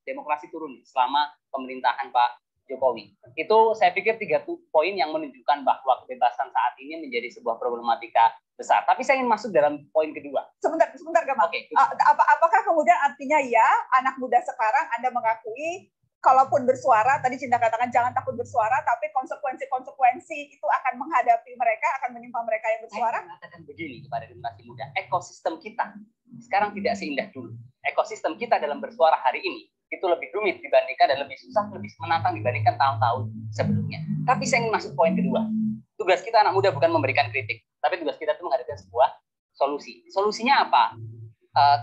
demokrasi turun selama pemerintahan Pak Jokowi. Itu saya pikir tiga poin yang menunjukkan bahwa kebebasan saat ini menjadi sebuah problematika besar. Tapi saya ingin masuk dalam poin kedua. Sebentar, sebentar, Oke. Okay. ap apakah kemudian artinya ya anak muda sekarang Anda mengakui kalaupun bersuara, tadi Cinta katakan jangan takut bersuara, tapi konsekuensi-konsekuensi itu akan menghadapi mereka, akan menimpa mereka yang bersuara. Saya mengatakan begini kepada generasi muda, ekosistem kita sekarang tidak seindah dulu. Ekosistem kita dalam bersuara hari ini itu lebih rumit dibandingkan dan lebih susah, lebih menantang dibandingkan tahun-tahun sebelumnya. Tapi saya ingin masuk poin kedua. Tugas kita anak muda bukan memberikan kritik, tapi tugas kita itu menghadirkan sebuah solusi. Solusinya apa?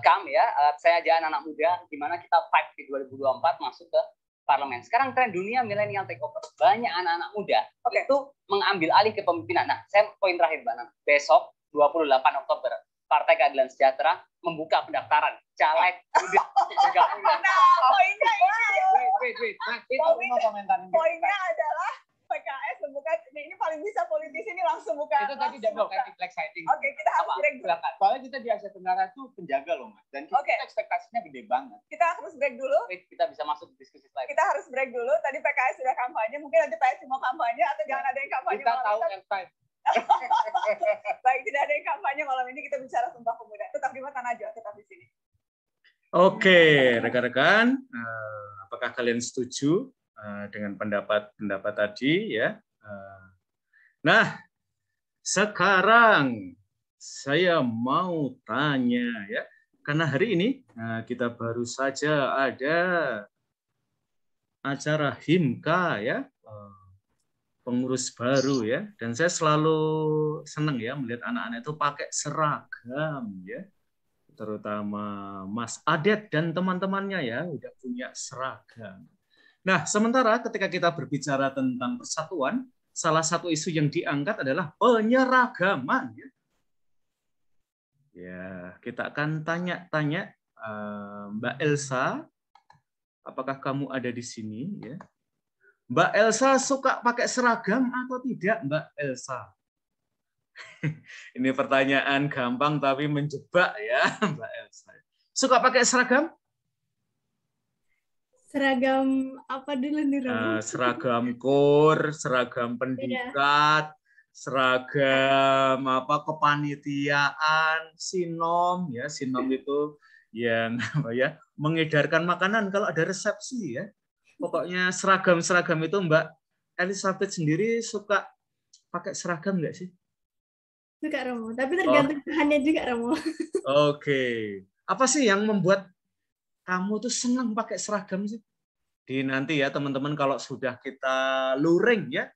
Kami eh, ya, eh, saya aja anak muda gimana kita fight di 2024 masuk ke parlemen. Sekarang tren dunia milenial take over. Banyak anak-anak muda okay. itu mengambil alih kepemimpinan. Nah, saya poin terakhir Mbak Nana. Besok 28 Oktober Partai Keadilan Sejahtera membuka pendaftaran caleg bergabung. poinnya poinnya, Poinnya adalah PKS membuka ini paling bisa politisi ini langsung buka. Itu tadi Oke, kita harus break dulu. Soalnya kita di Asia Tenggara tuh penjaga loh, Mas. Dan kita okay. ekspektasinya gede banget. Kita harus break dulu. Wait, kita bisa masuk ke diskusi lain. Kita harus break dulu. Tadi PKS sudah kampanye, mungkin nanti PKS mau kampanye atau iya. jangan ada yang kampanye. Kita tahu time. Baik, tidak ada yang kampanye malam ini kita bicara sumpah pemuda. Tetap di Mata Najwa, tetap di sini. Oke, rekan-rekan, eh, apakah kalian setuju eh, dengan pendapat-pendapat tadi ya? Eh, nah, sekarang saya mau tanya ya, karena hari ini kita baru saja ada acara Himka ya pengurus baru ya dan saya selalu senang ya melihat anak-anak itu pakai seragam ya terutama Mas Adet dan teman-temannya ya udah punya seragam. Nah, sementara ketika kita berbicara tentang persatuan, salah satu isu yang diangkat adalah penyeragaman ya. Ya, kita akan tanya-tanya eh, Mbak Elsa apakah kamu ada di sini ya? Mbak Elsa suka pakai seragam atau tidak, Mbak Elsa? Ini pertanyaan gampang tapi menjebak ya, Mbak Elsa. Suka pakai seragam? Seragam apa dulu nih, uh, seragam kur seragam pendidikat, seragam apa kepanitiaan, sinom ya, sinom itu yang apa ya, mengedarkan makanan kalau ada resepsi ya pokoknya seragam-seragam itu Mbak Elizabeth sendiri suka pakai seragam nggak sih? Suka Romo, tapi oh. tergantung oh. bahannya juga Romo. Oke. Okay. Apa sih yang membuat kamu tuh senang pakai seragam sih? Di nanti ya teman-teman kalau sudah kita luring ya,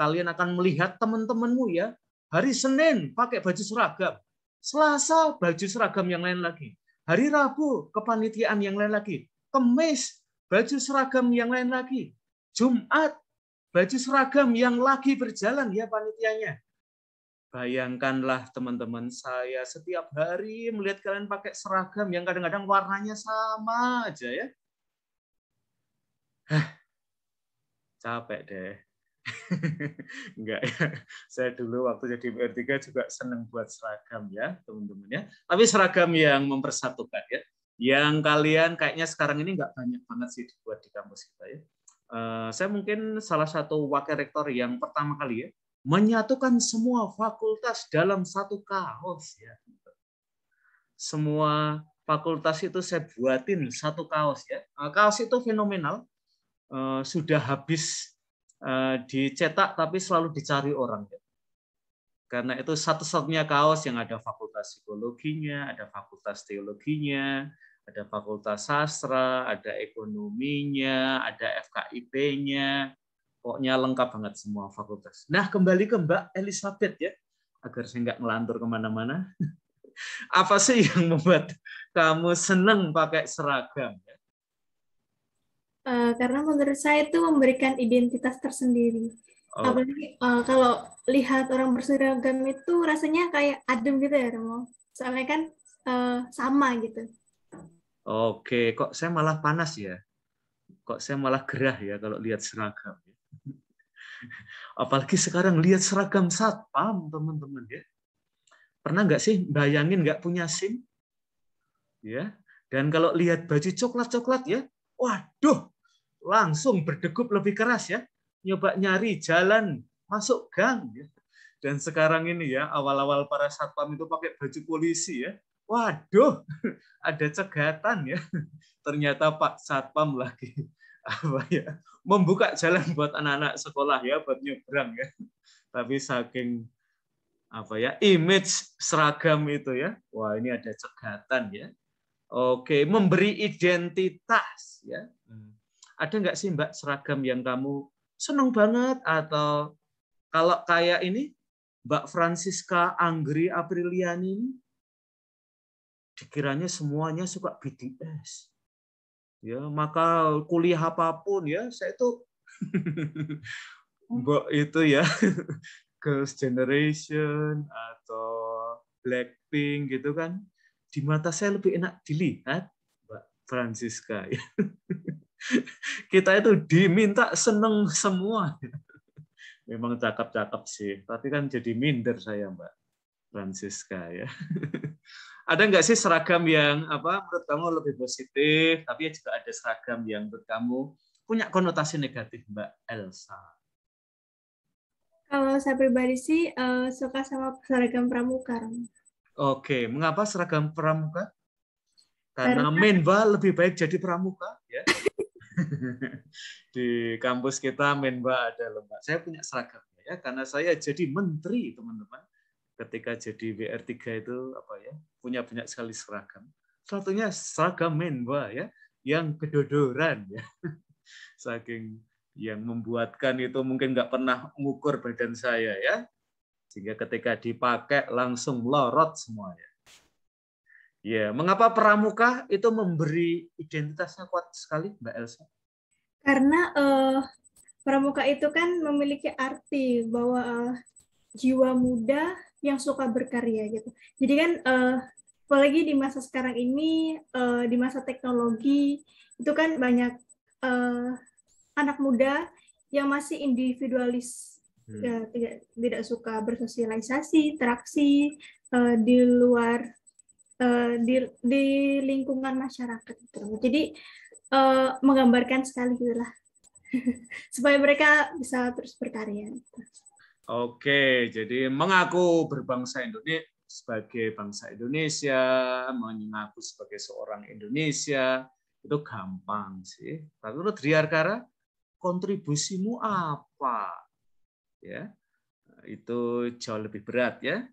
kalian akan melihat teman-temanmu ya. Hari Senin pakai baju seragam, Selasa baju seragam yang lain lagi, hari Rabu kepanitiaan yang lain lagi, Kemis baju seragam yang lain lagi. Jumat, baju seragam yang lagi berjalan ya panitianya. Bayangkanlah teman-teman saya setiap hari melihat kalian pakai seragam yang kadang-kadang warnanya sama aja ya. Hah, capek deh. Enggak ya. Saya dulu waktu jadi PR3 juga senang buat seragam ya, teman-teman ya. Tapi seragam yang mempersatukan ya yang kalian kayaknya sekarang ini nggak banyak banget sih dibuat di kampus kita ya. Uh, saya mungkin salah satu wakil rektor yang pertama kali ya menyatukan semua fakultas dalam satu kaos ya. Semua fakultas itu saya buatin satu kaos ya. Uh, kaos itu fenomenal. Uh, sudah habis uh, dicetak tapi selalu dicari orang ya karena itu satu-satunya kaos yang ada fakultas psikologinya, ada fakultas teologinya, ada fakultas sastra, ada ekonominya, ada FKIP-nya, pokoknya lengkap banget semua fakultas. Nah, kembali ke Mbak Elizabeth ya, agar saya nggak ngelantur kemana-mana. Apa sih yang membuat kamu seneng pakai seragam? Ya? Eh, karena menurut saya itu memberikan identitas tersendiri. Oh. Apalagi uh, kalau lihat orang berseragam itu rasanya kayak adem gitu ya, Romo. Soalnya kan uh, sama gitu. Oke, kok saya malah panas ya? Kok saya malah gerah ya kalau lihat seragam? Ya? Apalagi sekarang lihat seragam satpam, teman-teman ya. Pernah nggak sih bayangin nggak punya SIM? Ya. Dan kalau lihat baju coklat-coklat ya, waduh, langsung berdegup lebih keras ya. Nyoba nyari jalan masuk gang ya. Dan sekarang ini ya, awal-awal para satpam itu pakai baju polisi ya. Waduh, ada cegatan ya. Ternyata Pak Satpam lagi apa ya membuka jalan buat anak-anak sekolah ya buat nyebrang ya. Tapi saking apa ya image seragam itu ya. Wah, ini ada cegatan ya. Oke, memberi identitas ya. Hmm. Ada nggak sih Mbak seragam yang kamu seneng banget atau kalau kayak ini Mbak Francisca Anggri Apriliani dikiranya semuanya suka BTS. Ya, maka kuliah apapun ya, saya itu hmm. Mbok itu ya Girls Generation atau Blackpink gitu kan di mata saya lebih enak dilihat Mbak Francisca ya. kita itu diminta seneng semua memang cakep cakep sih tapi kan jadi minder saya Mbak Francisca ya. ada nggak sih seragam yang apa menurut kamu lebih positif, tapi ya juga ada seragam yang menurut kamu punya konotasi negatif, Mbak Elsa? Kalau saya pribadi sih uh, suka sama seragam pramuka. Oke, mengapa seragam pramuka? Karena, Karena Menba lebih baik jadi pramuka ya. Di kampus kita Menba ada lembak. Saya punya seragam ya karena saya jadi menteri teman-teman ketika jadi WR3 itu apa ya punya banyak sekali seragam. Satunya seragam Menwa ya yang kedodoran ya. Saking yang membuatkan itu mungkin nggak pernah mengukur badan saya ya. Sehingga ketika dipakai langsung melorot semua ya. ya, mengapa pramuka itu memberi identitasnya kuat sekali, Mbak Elsa? Karena uh, pramuka itu kan memiliki arti bahwa uh, jiwa muda yang suka berkarya gitu. Jadi kan uh, apalagi di masa sekarang ini uh, di masa teknologi itu kan banyak uh, anak muda yang masih individualis hmm. ya, tidak tidak suka bersosialisasi interaksi uh, di luar uh, di di lingkungan masyarakat gitu. jadi uh, menggambarkan sekali gitulah supaya mereka bisa terus berkarya gitu. Oke, jadi mengaku berbangsa Indonesia sebagai bangsa Indonesia, mengaku sebagai seorang Indonesia, itu gampang sih. Tapi lo Driarkara, kontribusimu apa? Ya, itu jauh lebih berat ya.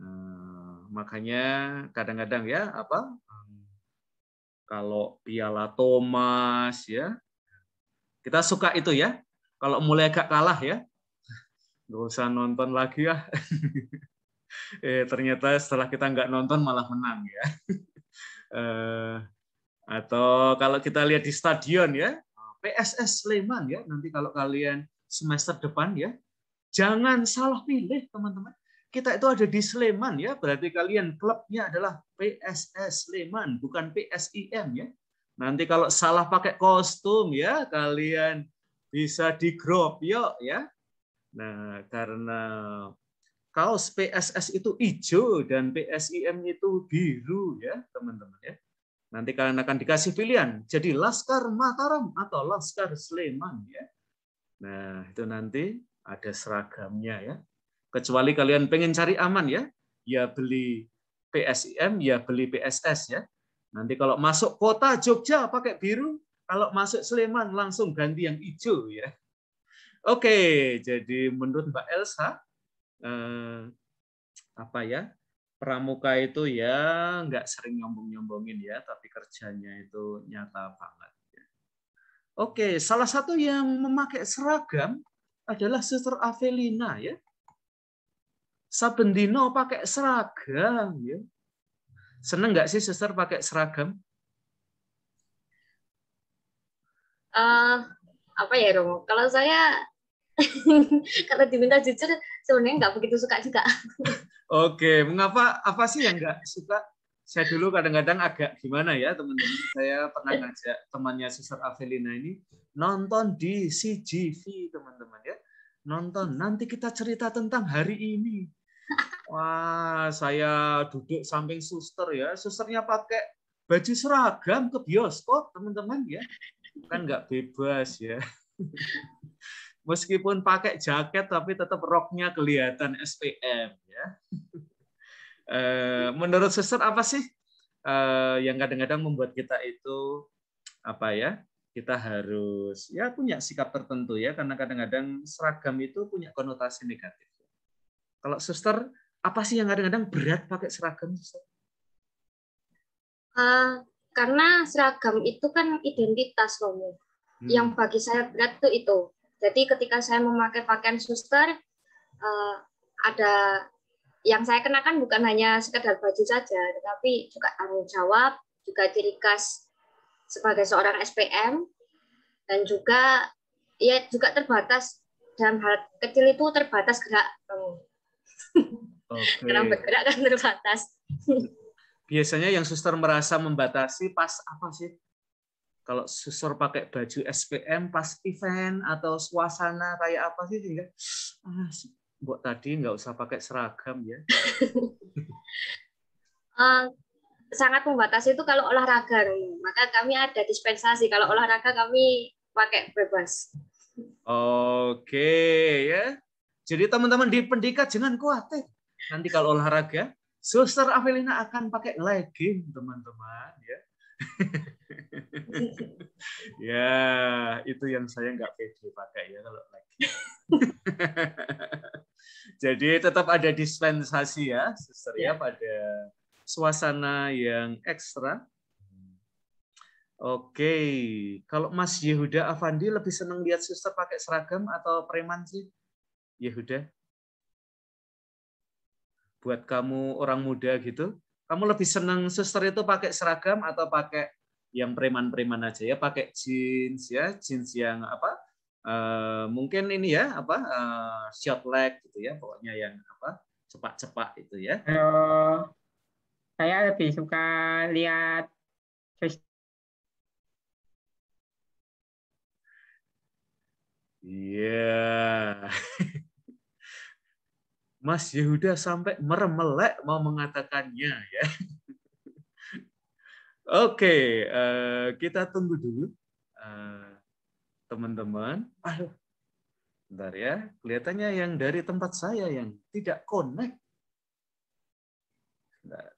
Nah, makanya kadang-kadang ya apa? Hmm, kalau Piala Thomas ya, kita suka itu ya. Kalau mulai agak kalah ya, nggak usah nonton lagi ya. eh, ternyata setelah kita nggak nonton malah menang ya. eh, atau kalau kita lihat di stadion ya, PSS Sleman ya, nanti kalau kalian semester depan ya, jangan salah pilih teman-teman. Kita itu ada di Sleman ya, berarti kalian klubnya adalah PSS Sleman, bukan PSIM ya. Nanti kalau salah pakai kostum ya, kalian bisa di grup yuk ya Nah, karena kaos PSS itu hijau dan PSIM itu biru ya, teman-teman ya. Nanti kalian akan dikasih pilihan jadi Laskar Mataram atau Laskar Sleman ya. Nah, itu nanti ada seragamnya ya. Kecuali kalian pengen cari aman ya, ya beli PSIM, ya beli PSS ya. Nanti kalau masuk kota Jogja pakai biru, kalau masuk Sleman langsung ganti yang hijau ya. Oke, jadi menurut Mbak Elsa, eh, apa ya pramuka itu ya nggak sering nyombong-nyombongin ya, tapi kerjanya itu nyata banget. Ya. Oke, salah satu yang memakai seragam adalah Suster Avelina ya. Sabendino pakai seragam ya. Seneng nggak sih Suster pakai seragam? Uh, apa ya Romo? Kalau saya kalau diminta jujur sebenarnya nggak begitu suka juga. Oke, mengapa apa sih yang nggak suka? Saya dulu kadang-kadang agak gimana ya teman-teman. Saya pernah ngajak temannya Suster Avelina ini nonton di CGV teman-teman ya. Nonton nanti kita cerita tentang hari ini. Wah, saya duduk samping suster ya. Susternya pakai baju seragam ke bioskop teman-teman ya. Kan nggak bebas ya meskipun pakai jaket tapi tetap roknya kelihatan SPM ya. Eh, menurut suster apa sih eh, yang kadang-kadang membuat kita itu apa ya? Kita harus ya punya sikap tertentu ya karena kadang-kadang seragam itu punya konotasi negatif. Kalau suster apa sih yang kadang-kadang berat pakai seragam suster? Uh, karena seragam itu kan identitas loh. Hmm. Yang bagi saya berat tuh itu jadi ketika saya memakai pakaian suster, uh, ada yang saya kenakan bukan hanya sekedar baju saja, tetapi juga tanggung jawab, juga ciri khas sebagai seorang SPM, dan juga ya juga terbatas dalam hal kecil itu terbatas gerak Okay. Karena bergerak kan terbatas. Biasanya yang suster merasa membatasi pas apa sih? kalau susur pakai baju SPM pas event atau suasana kayak apa sih sehingga ah, buat tadi nggak usah pakai seragam ya eh, sangat membatasi itu kalau olahraga maka kami ada dispensasi kalau olahraga kami pakai bebas oke okay, ya jadi teman-teman di pendidikan jangan khawatir nanti kalau olahraga suster Avelina akan pakai legging teman-teman ya ya, itu yang saya nggak pede pakai ya kalau lagi. Jadi tetap ada dispensasi ya, suster ya, ya, pada suasana yang ekstra. Oke, kalau Mas Yehuda Avandi lebih senang lihat suster pakai seragam atau preman sih? Yehuda? Buat kamu orang muda gitu, kamu lebih senang suster itu pakai seragam atau pakai yang preman-preman aja ya pakai jeans ya jeans yang apa uh, mungkin ini ya apa uh, short leg gitu ya pokoknya yang apa cepat-cepat itu ya Halo, eh, saya lebih suka lihat Iya. Mas Yehuda sampai meremelek mau mengatakannya ya. Oke, uh, kita tunggu dulu eh, teman-teman. Uh, Aduh, bentar ya. Kelihatannya yang dari tempat saya yang tidak connect. Bentar.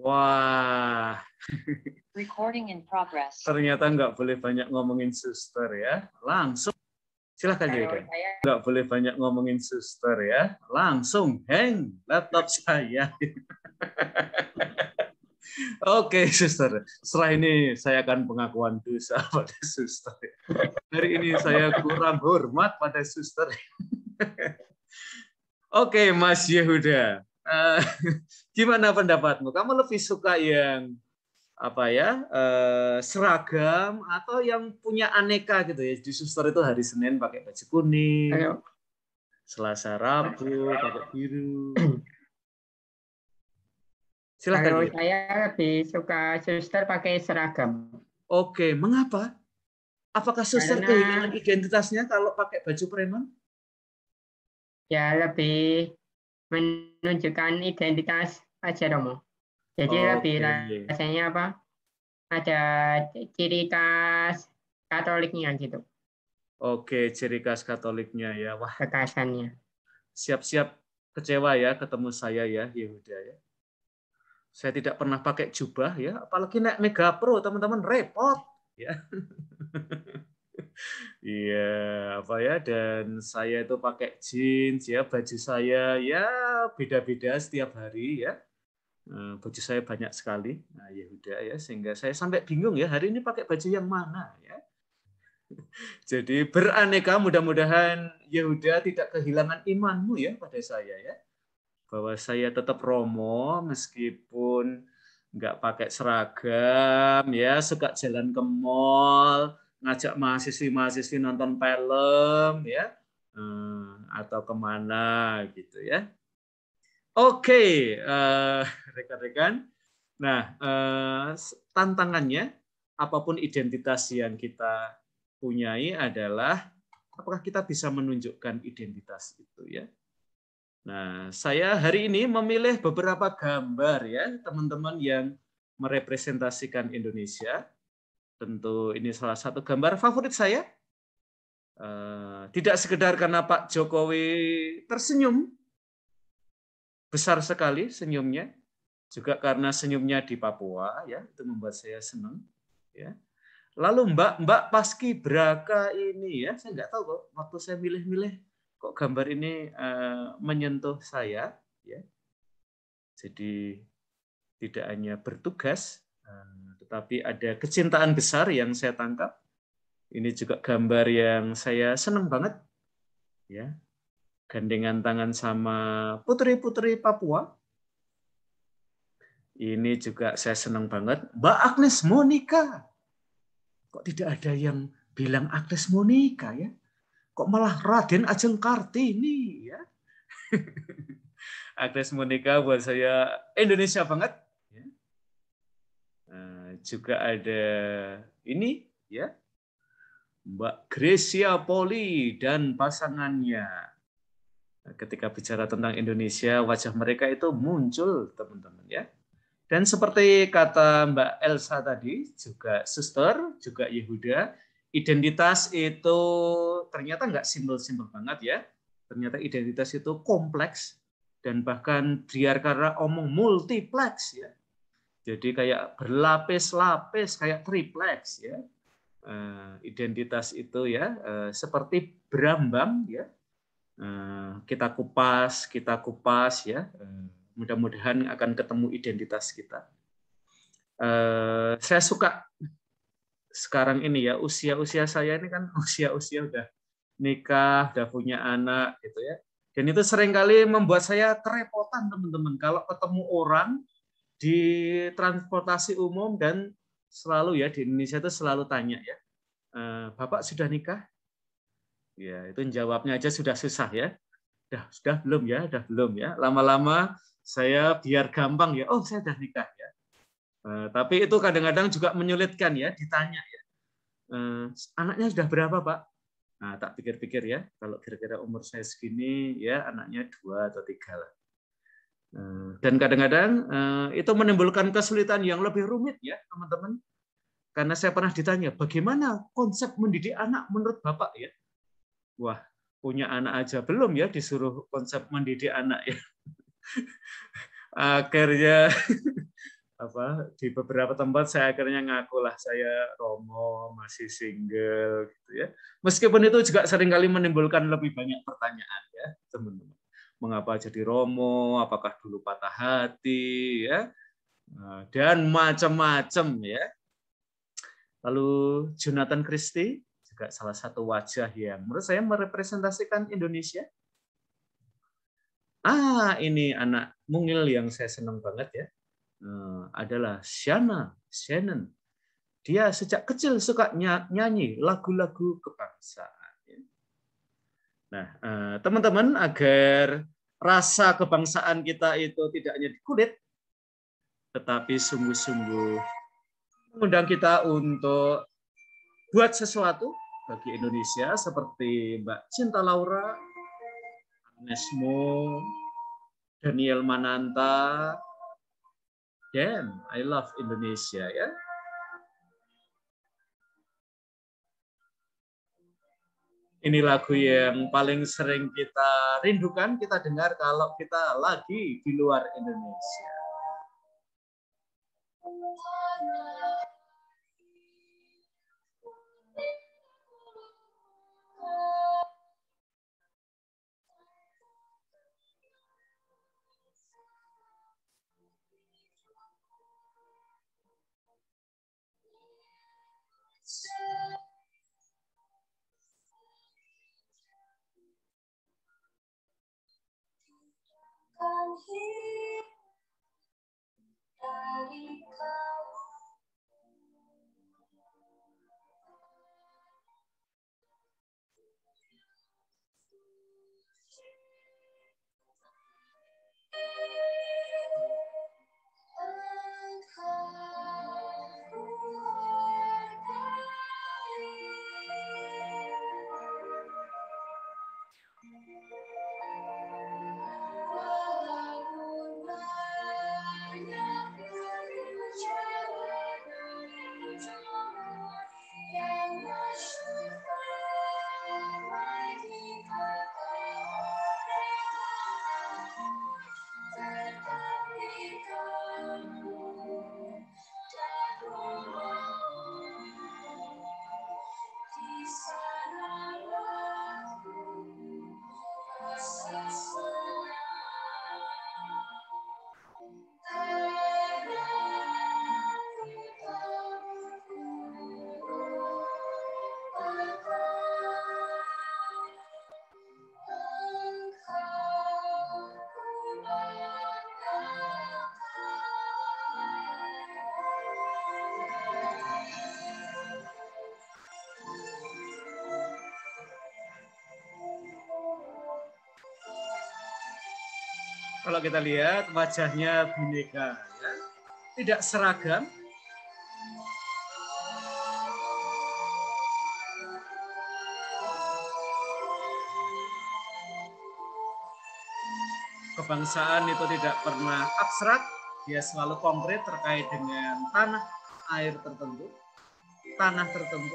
Wah. Recording in progress. Ternyata nggak boleh banyak ngomongin suster ya. Langsung. Silahkan Jayuda. Nggak boleh banyak ngomongin suster ya. Langsung hang laptop saya. Oke, okay, suster. Setelah ini saya akan pengakuan dosa pada suster. Hari ini saya kurang hormat pada suster. Oke, okay, Mas Yehuda. Eh, Gimana pendapatmu? Kamu lebih suka yang apa ya eh, seragam atau yang punya aneka gitu ya? Di suster itu hari Senin pakai baju kuning, Ayo. Selasa Rabu pakai biru. Silahkan. Kalau saya lebih suka suster pakai seragam. Oke, mengapa? Apakah suster Karena... kehilangan identitasnya kalau pakai baju preman? Ya lebih menunjukkan identitas Ajaromo. Jadi oh, lebih okay. rasanya apa? Ada ciri khas Katoliknya gitu. Oke, ciri khas Katoliknya ya. Wah. Kekasannya. Siap-siap kecewa ya ketemu saya ya Yehuda ya. Saya tidak pernah pakai jubah ya, apalagi naik Mega Pro teman-teman repot ya. Iya, apa ya? Dan saya itu pakai jeans ya, baju saya ya beda-beda setiap hari ya. Eh, baju saya banyak sekali. Nah, ya udah ya, sehingga saya sampai bingung ya hari ini pakai baju yang mana ya. Jadi beraneka mudah-mudahan Yehuda ya tidak kehilangan imanmu ya pada saya ya. Bahwa saya tetap romo meskipun nggak pakai seragam ya, suka jalan ke mall, ngajak mahasiswi-mahasiswi nonton film ya eh, atau kemana gitu ya. Oke, eh, rekan-rekan. Nah, eh, tantangannya apapun identitas yang kita punyai adalah apakah kita bisa menunjukkan identitas itu ya. Nah, saya hari ini memilih beberapa gambar ya, teman-teman yang merepresentasikan Indonesia Tentu ini salah satu gambar favorit saya. Eh, tidak sekedar karena Pak Jokowi tersenyum, besar sekali senyumnya, juga karena senyumnya di Papua, ya itu membuat saya senang. Ya. Lalu Mbak Mbak Paski Braka ini ya, saya nggak tahu kok waktu saya milih-milih kok gambar ini uh, menyentuh saya. Ya. Jadi tidak hanya bertugas, Nah, tetapi ada kecintaan besar yang saya tangkap. Ini juga gambar yang saya senang banget. Ya. Gandengan tangan sama putri-putri Papua. Ini juga saya senang banget. Mbak Agnes Monica. Kok tidak ada yang bilang Agnes Monica ya? Kok malah Raden Ajeng Kartini ya? Agnes Monica buat saya Indonesia banget juga ada ini ya Mbak Gresia Poli dan pasangannya. Ketika bicara tentang Indonesia, wajah mereka itu muncul, teman-teman ya. Dan seperti kata Mbak Elsa tadi, juga suster, juga Yehuda, identitas itu ternyata nggak simpel-simpel banget ya. Ternyata identitas itu kompleks dan bahkan biar karena omong multiplex ya jadi kayak berlapis-lapis kayak triplex ya. Eh, identitas itu ya eh, seperti berambang ya. Eh, kita kupas, kita kupas ya. mudah-mudahan akan ketemu identitas kita. saya suka sekarang ini ya usia-usia saya ini kan usia-usia udah nikah, udah punya anak gitu ya. Dan itu seringkali membuat saya kerepotan teman-teman kalau ketemu orang di transportasi umum dan selalu ya di Indonesia itu selalu tanya ya, eh, Bapak sudah nikah? Ya, itu jawabnya aja sudah susah ya. Dah, sudah belum ya, sudah belum ya. Lama-lama saya biar gampang ya. Oh, saya sudah nikah ya. Eh, tapi itu kadang-kadang juga menyulitkan ya, ditanya ya. Eh, anaknya sudah berapa, Pak? Nah, tak pikir-pikir ya, kalau kira-kira umur saya segini ya anaknya dua atau tiga lah. Eh, dan kadang-kadang eh, itu menimbulkan kesulitan yang lebih rumit ya teman-teman. Karena saya pernah ditanya, bagaimana konsep mendidik anak menurut Bapak ya? Wah, punya anak aja belum ya disuruh konsep mendidik anak ya. akhirnya apa di beberapa tempat saya akhirnya ngaku lah, saya romo masih single gitu ya meskipun itu juga seringkali menimbulkan lebih banyak pertanyaan ya teman-teman mengapa jadi romo, apakah dulu patah hati, ya, nah, dan macam-macam ya. Lalu Jonathan Christie juga salah satu wajah yang menurut saya merepresentasikan Indonesia. Ah, ini anak mungil yang saya senang banget ya. Eh, adalah Shana Shannon. Dia sejak kecil suka nyanyi lagu-lagu kebangsaan Nah, eh, teman-teman agar rasa kebangsaan kita itu tidak hanya di kulit, tetapi sungguh-sungguh mengundang kita untuk buat sesuatu bagi Indonesia seperti Mbak Cinta Laura, Nesmo, Daniel Mananta, dan I love Indonesia ya. Ini lagu yang paling sering kita rindukan, kita dengar kalau kita lagi di luar Indonesia. come here. Daddy, come. kalau kita lihat wajahnya bineka, ya. tidak seragam. Kebangsaan itu tidak pernah abstrak, dia selalu konkret terkait dengan tanah air tertentu, tanah tertentu,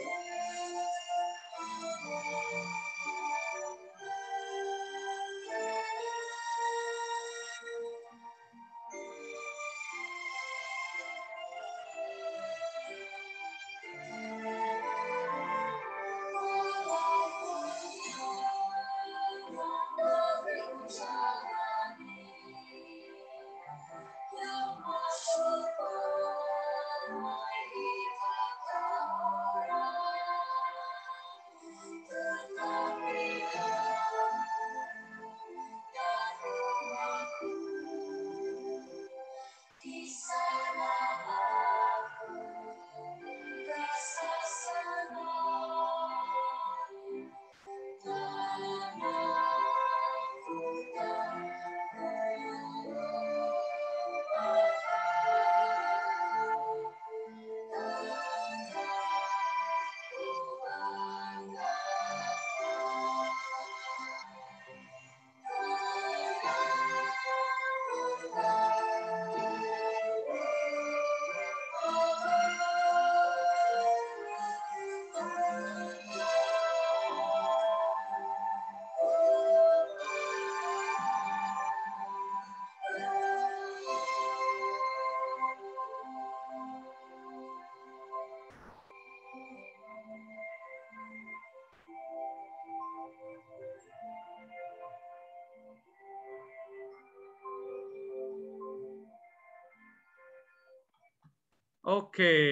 Oke, okay.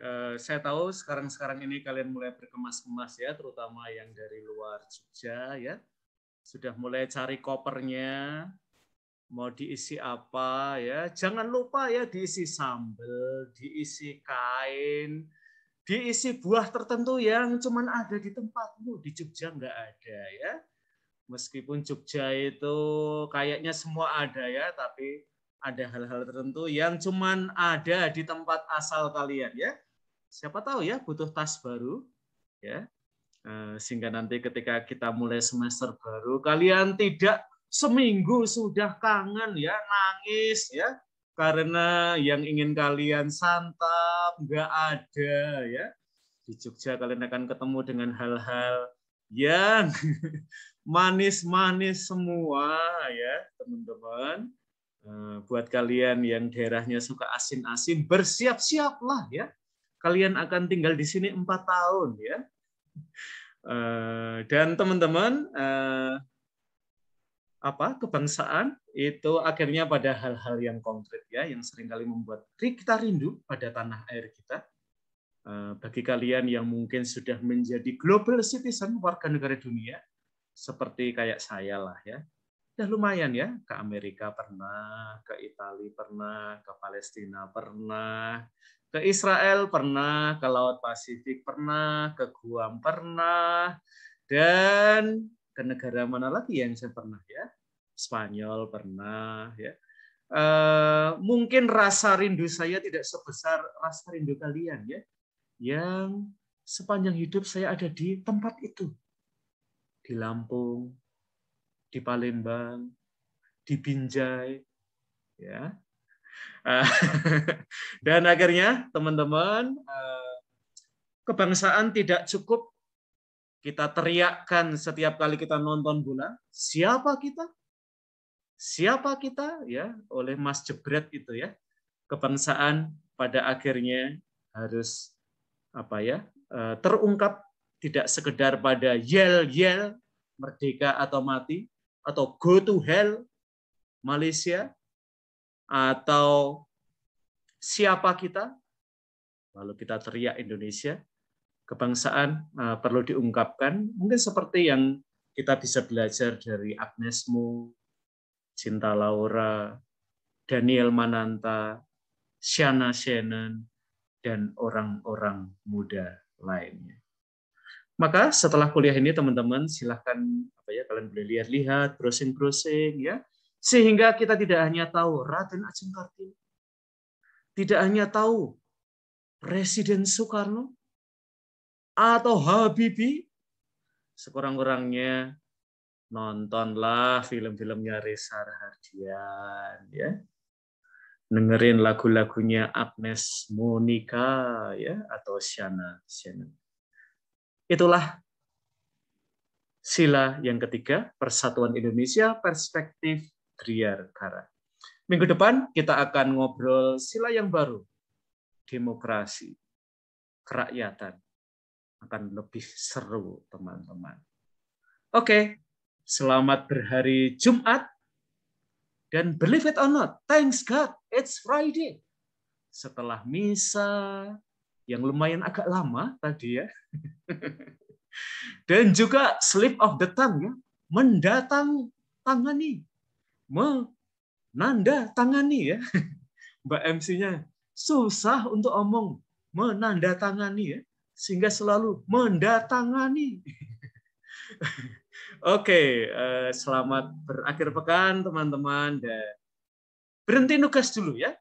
uh, eh, saya tahu sekarang-sekarang ini kalian mulai berkemas-kemas ya, terutama yang dari luar Jogja ya. Sudah mulai cari kopernya, mau diisi apa ya. Jangan lupa ya diisi sambal, diisi kain, diisi buah tertentu yang cuman ada di tempatmu. Di Jogja nggak ada ya. Meskipun Jogja itu kayaknya semua ada ya, tapi ada hal-hal tertentu yang cuman ada di tempat asal kalian ya. Siapa tahu ya butuh tas baru ya. Eh, sehingga nanti ketika kita mulai semester baru kalian tidak seminggu sudah kangen ya, nangis ya karena yang ingin kalian santap nggak ada ya. Di Jogja kalian akan ketemu dengan hal-hal yang manis-manis semua ya teman-teman. Eh, buat kalian yang daerahnya suka asin-asin, bersiap-siaplah ya. Kalian akan tinggal di sini empat tahun ya. Eh, dan teman-teman, eh, apa kebangsaan itu akhirnya pada hal-hal yang konkret ya, yang seringkali membuat kita rindu pada tanah air kita. Bagi kalian yang mungkin sudah menjadi global citizen warga negara dunia, seperti kayak saya lah ya, ya lumayan ya ke Amerika pernah, ke Italia pernah, ke Palestina pernah, ke Israel pernah, ke Laut Pasifik pernah, ke Guam pernah, dan ke negara mana lagi yang saya pernah ya? Spanyol pernah ya. uh, mungkin rasa rindu saya tidak sebesar rasa rindu kalian ya, yang sepanjang hidup saya ada di tempat itu di Lampung, di Palembang, di Binjai, ya. Eh, dan akhirnya teman-teman, eh, kebangsaan tidak cukup kita teriakkan setiap kali kita nonton bola, siapa kita? Siapa kita? Ya, oleh Mas Jebret itu ya. Kebangsaan pada akhirnya harus apa ya? Eh, terungkap tidak sekedar pada yel-yel merdeka atau mati, atau Go to Hell Malaysia atau siapa kita lalu kita teriak Indonesia kebangsaan uh, perlu diungkapkan mungkin seperti yang kita bisa belajar dari Agnes Mo, Cinta Laura, Daniel Mananta, Shana Shannon, dan orang-orang muda lainnya. Maka setelah kuliah ini teman-teman silahkan ya kalian boleh lihat-lihat, browsing-browsing ya. Sehingga kita tidak hanya tahu Raden Ajeng Kartini, tidak hanya tahu Presiden Soekarno atau Habibie, sekurang-kurangnya nontonlah film-filmnya Reza Rahardian ya dengerin lagu-lagunya Agnes Monica ya atau Shana Shana. Itulah Sila yang ketiga, Persatuan Indonesia Perspektif Triarkara. Minggu depan kita akan ngobrol sila yang baru, demokrasi, kerakyatan. Akan lebih seru, teman-teman. Oke, selamat berhari Jumat. Dan believe it or not, thanks God, it's Friday. Setelah misa yang lumayan agak lama tadi ya. Dan juga slip of the tongue ya, mendatang tangani, menanda tangani ya. Mbak MC-nya susah untuk omong menanda tangani ya, sehingga selalu mendatangani. Oke, eh, selamat berakhir pekan teman-teman dan berhenti nugas dulu ya.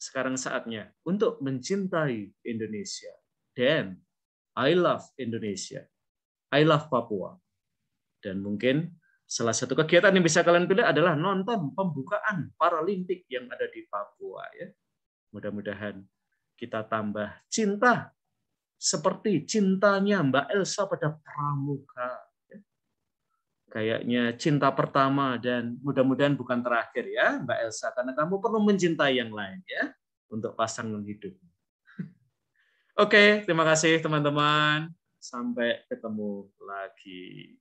Sekarang saatnya untuk mencintai Indonesia. Dan I love Indonesia. I love Papua. Dan mungkin salah satu kegiatan yang bisa kalian pilih adalah nonton pembukaan Paralimpik yang ada di Papua ya. Mudah-mudahan kita tambah cinta seperti cintanya Mbak Elsa pada pramuka. Ya. Kayaknya cinta pertama dan mudah-mudahan bukan terakhir ya Mbak Elsa karena kamu perlu mencintai yang lain ya untuk pasangan hidup. Oke, terima kasih teman-teman. Sampai ketemu lagi.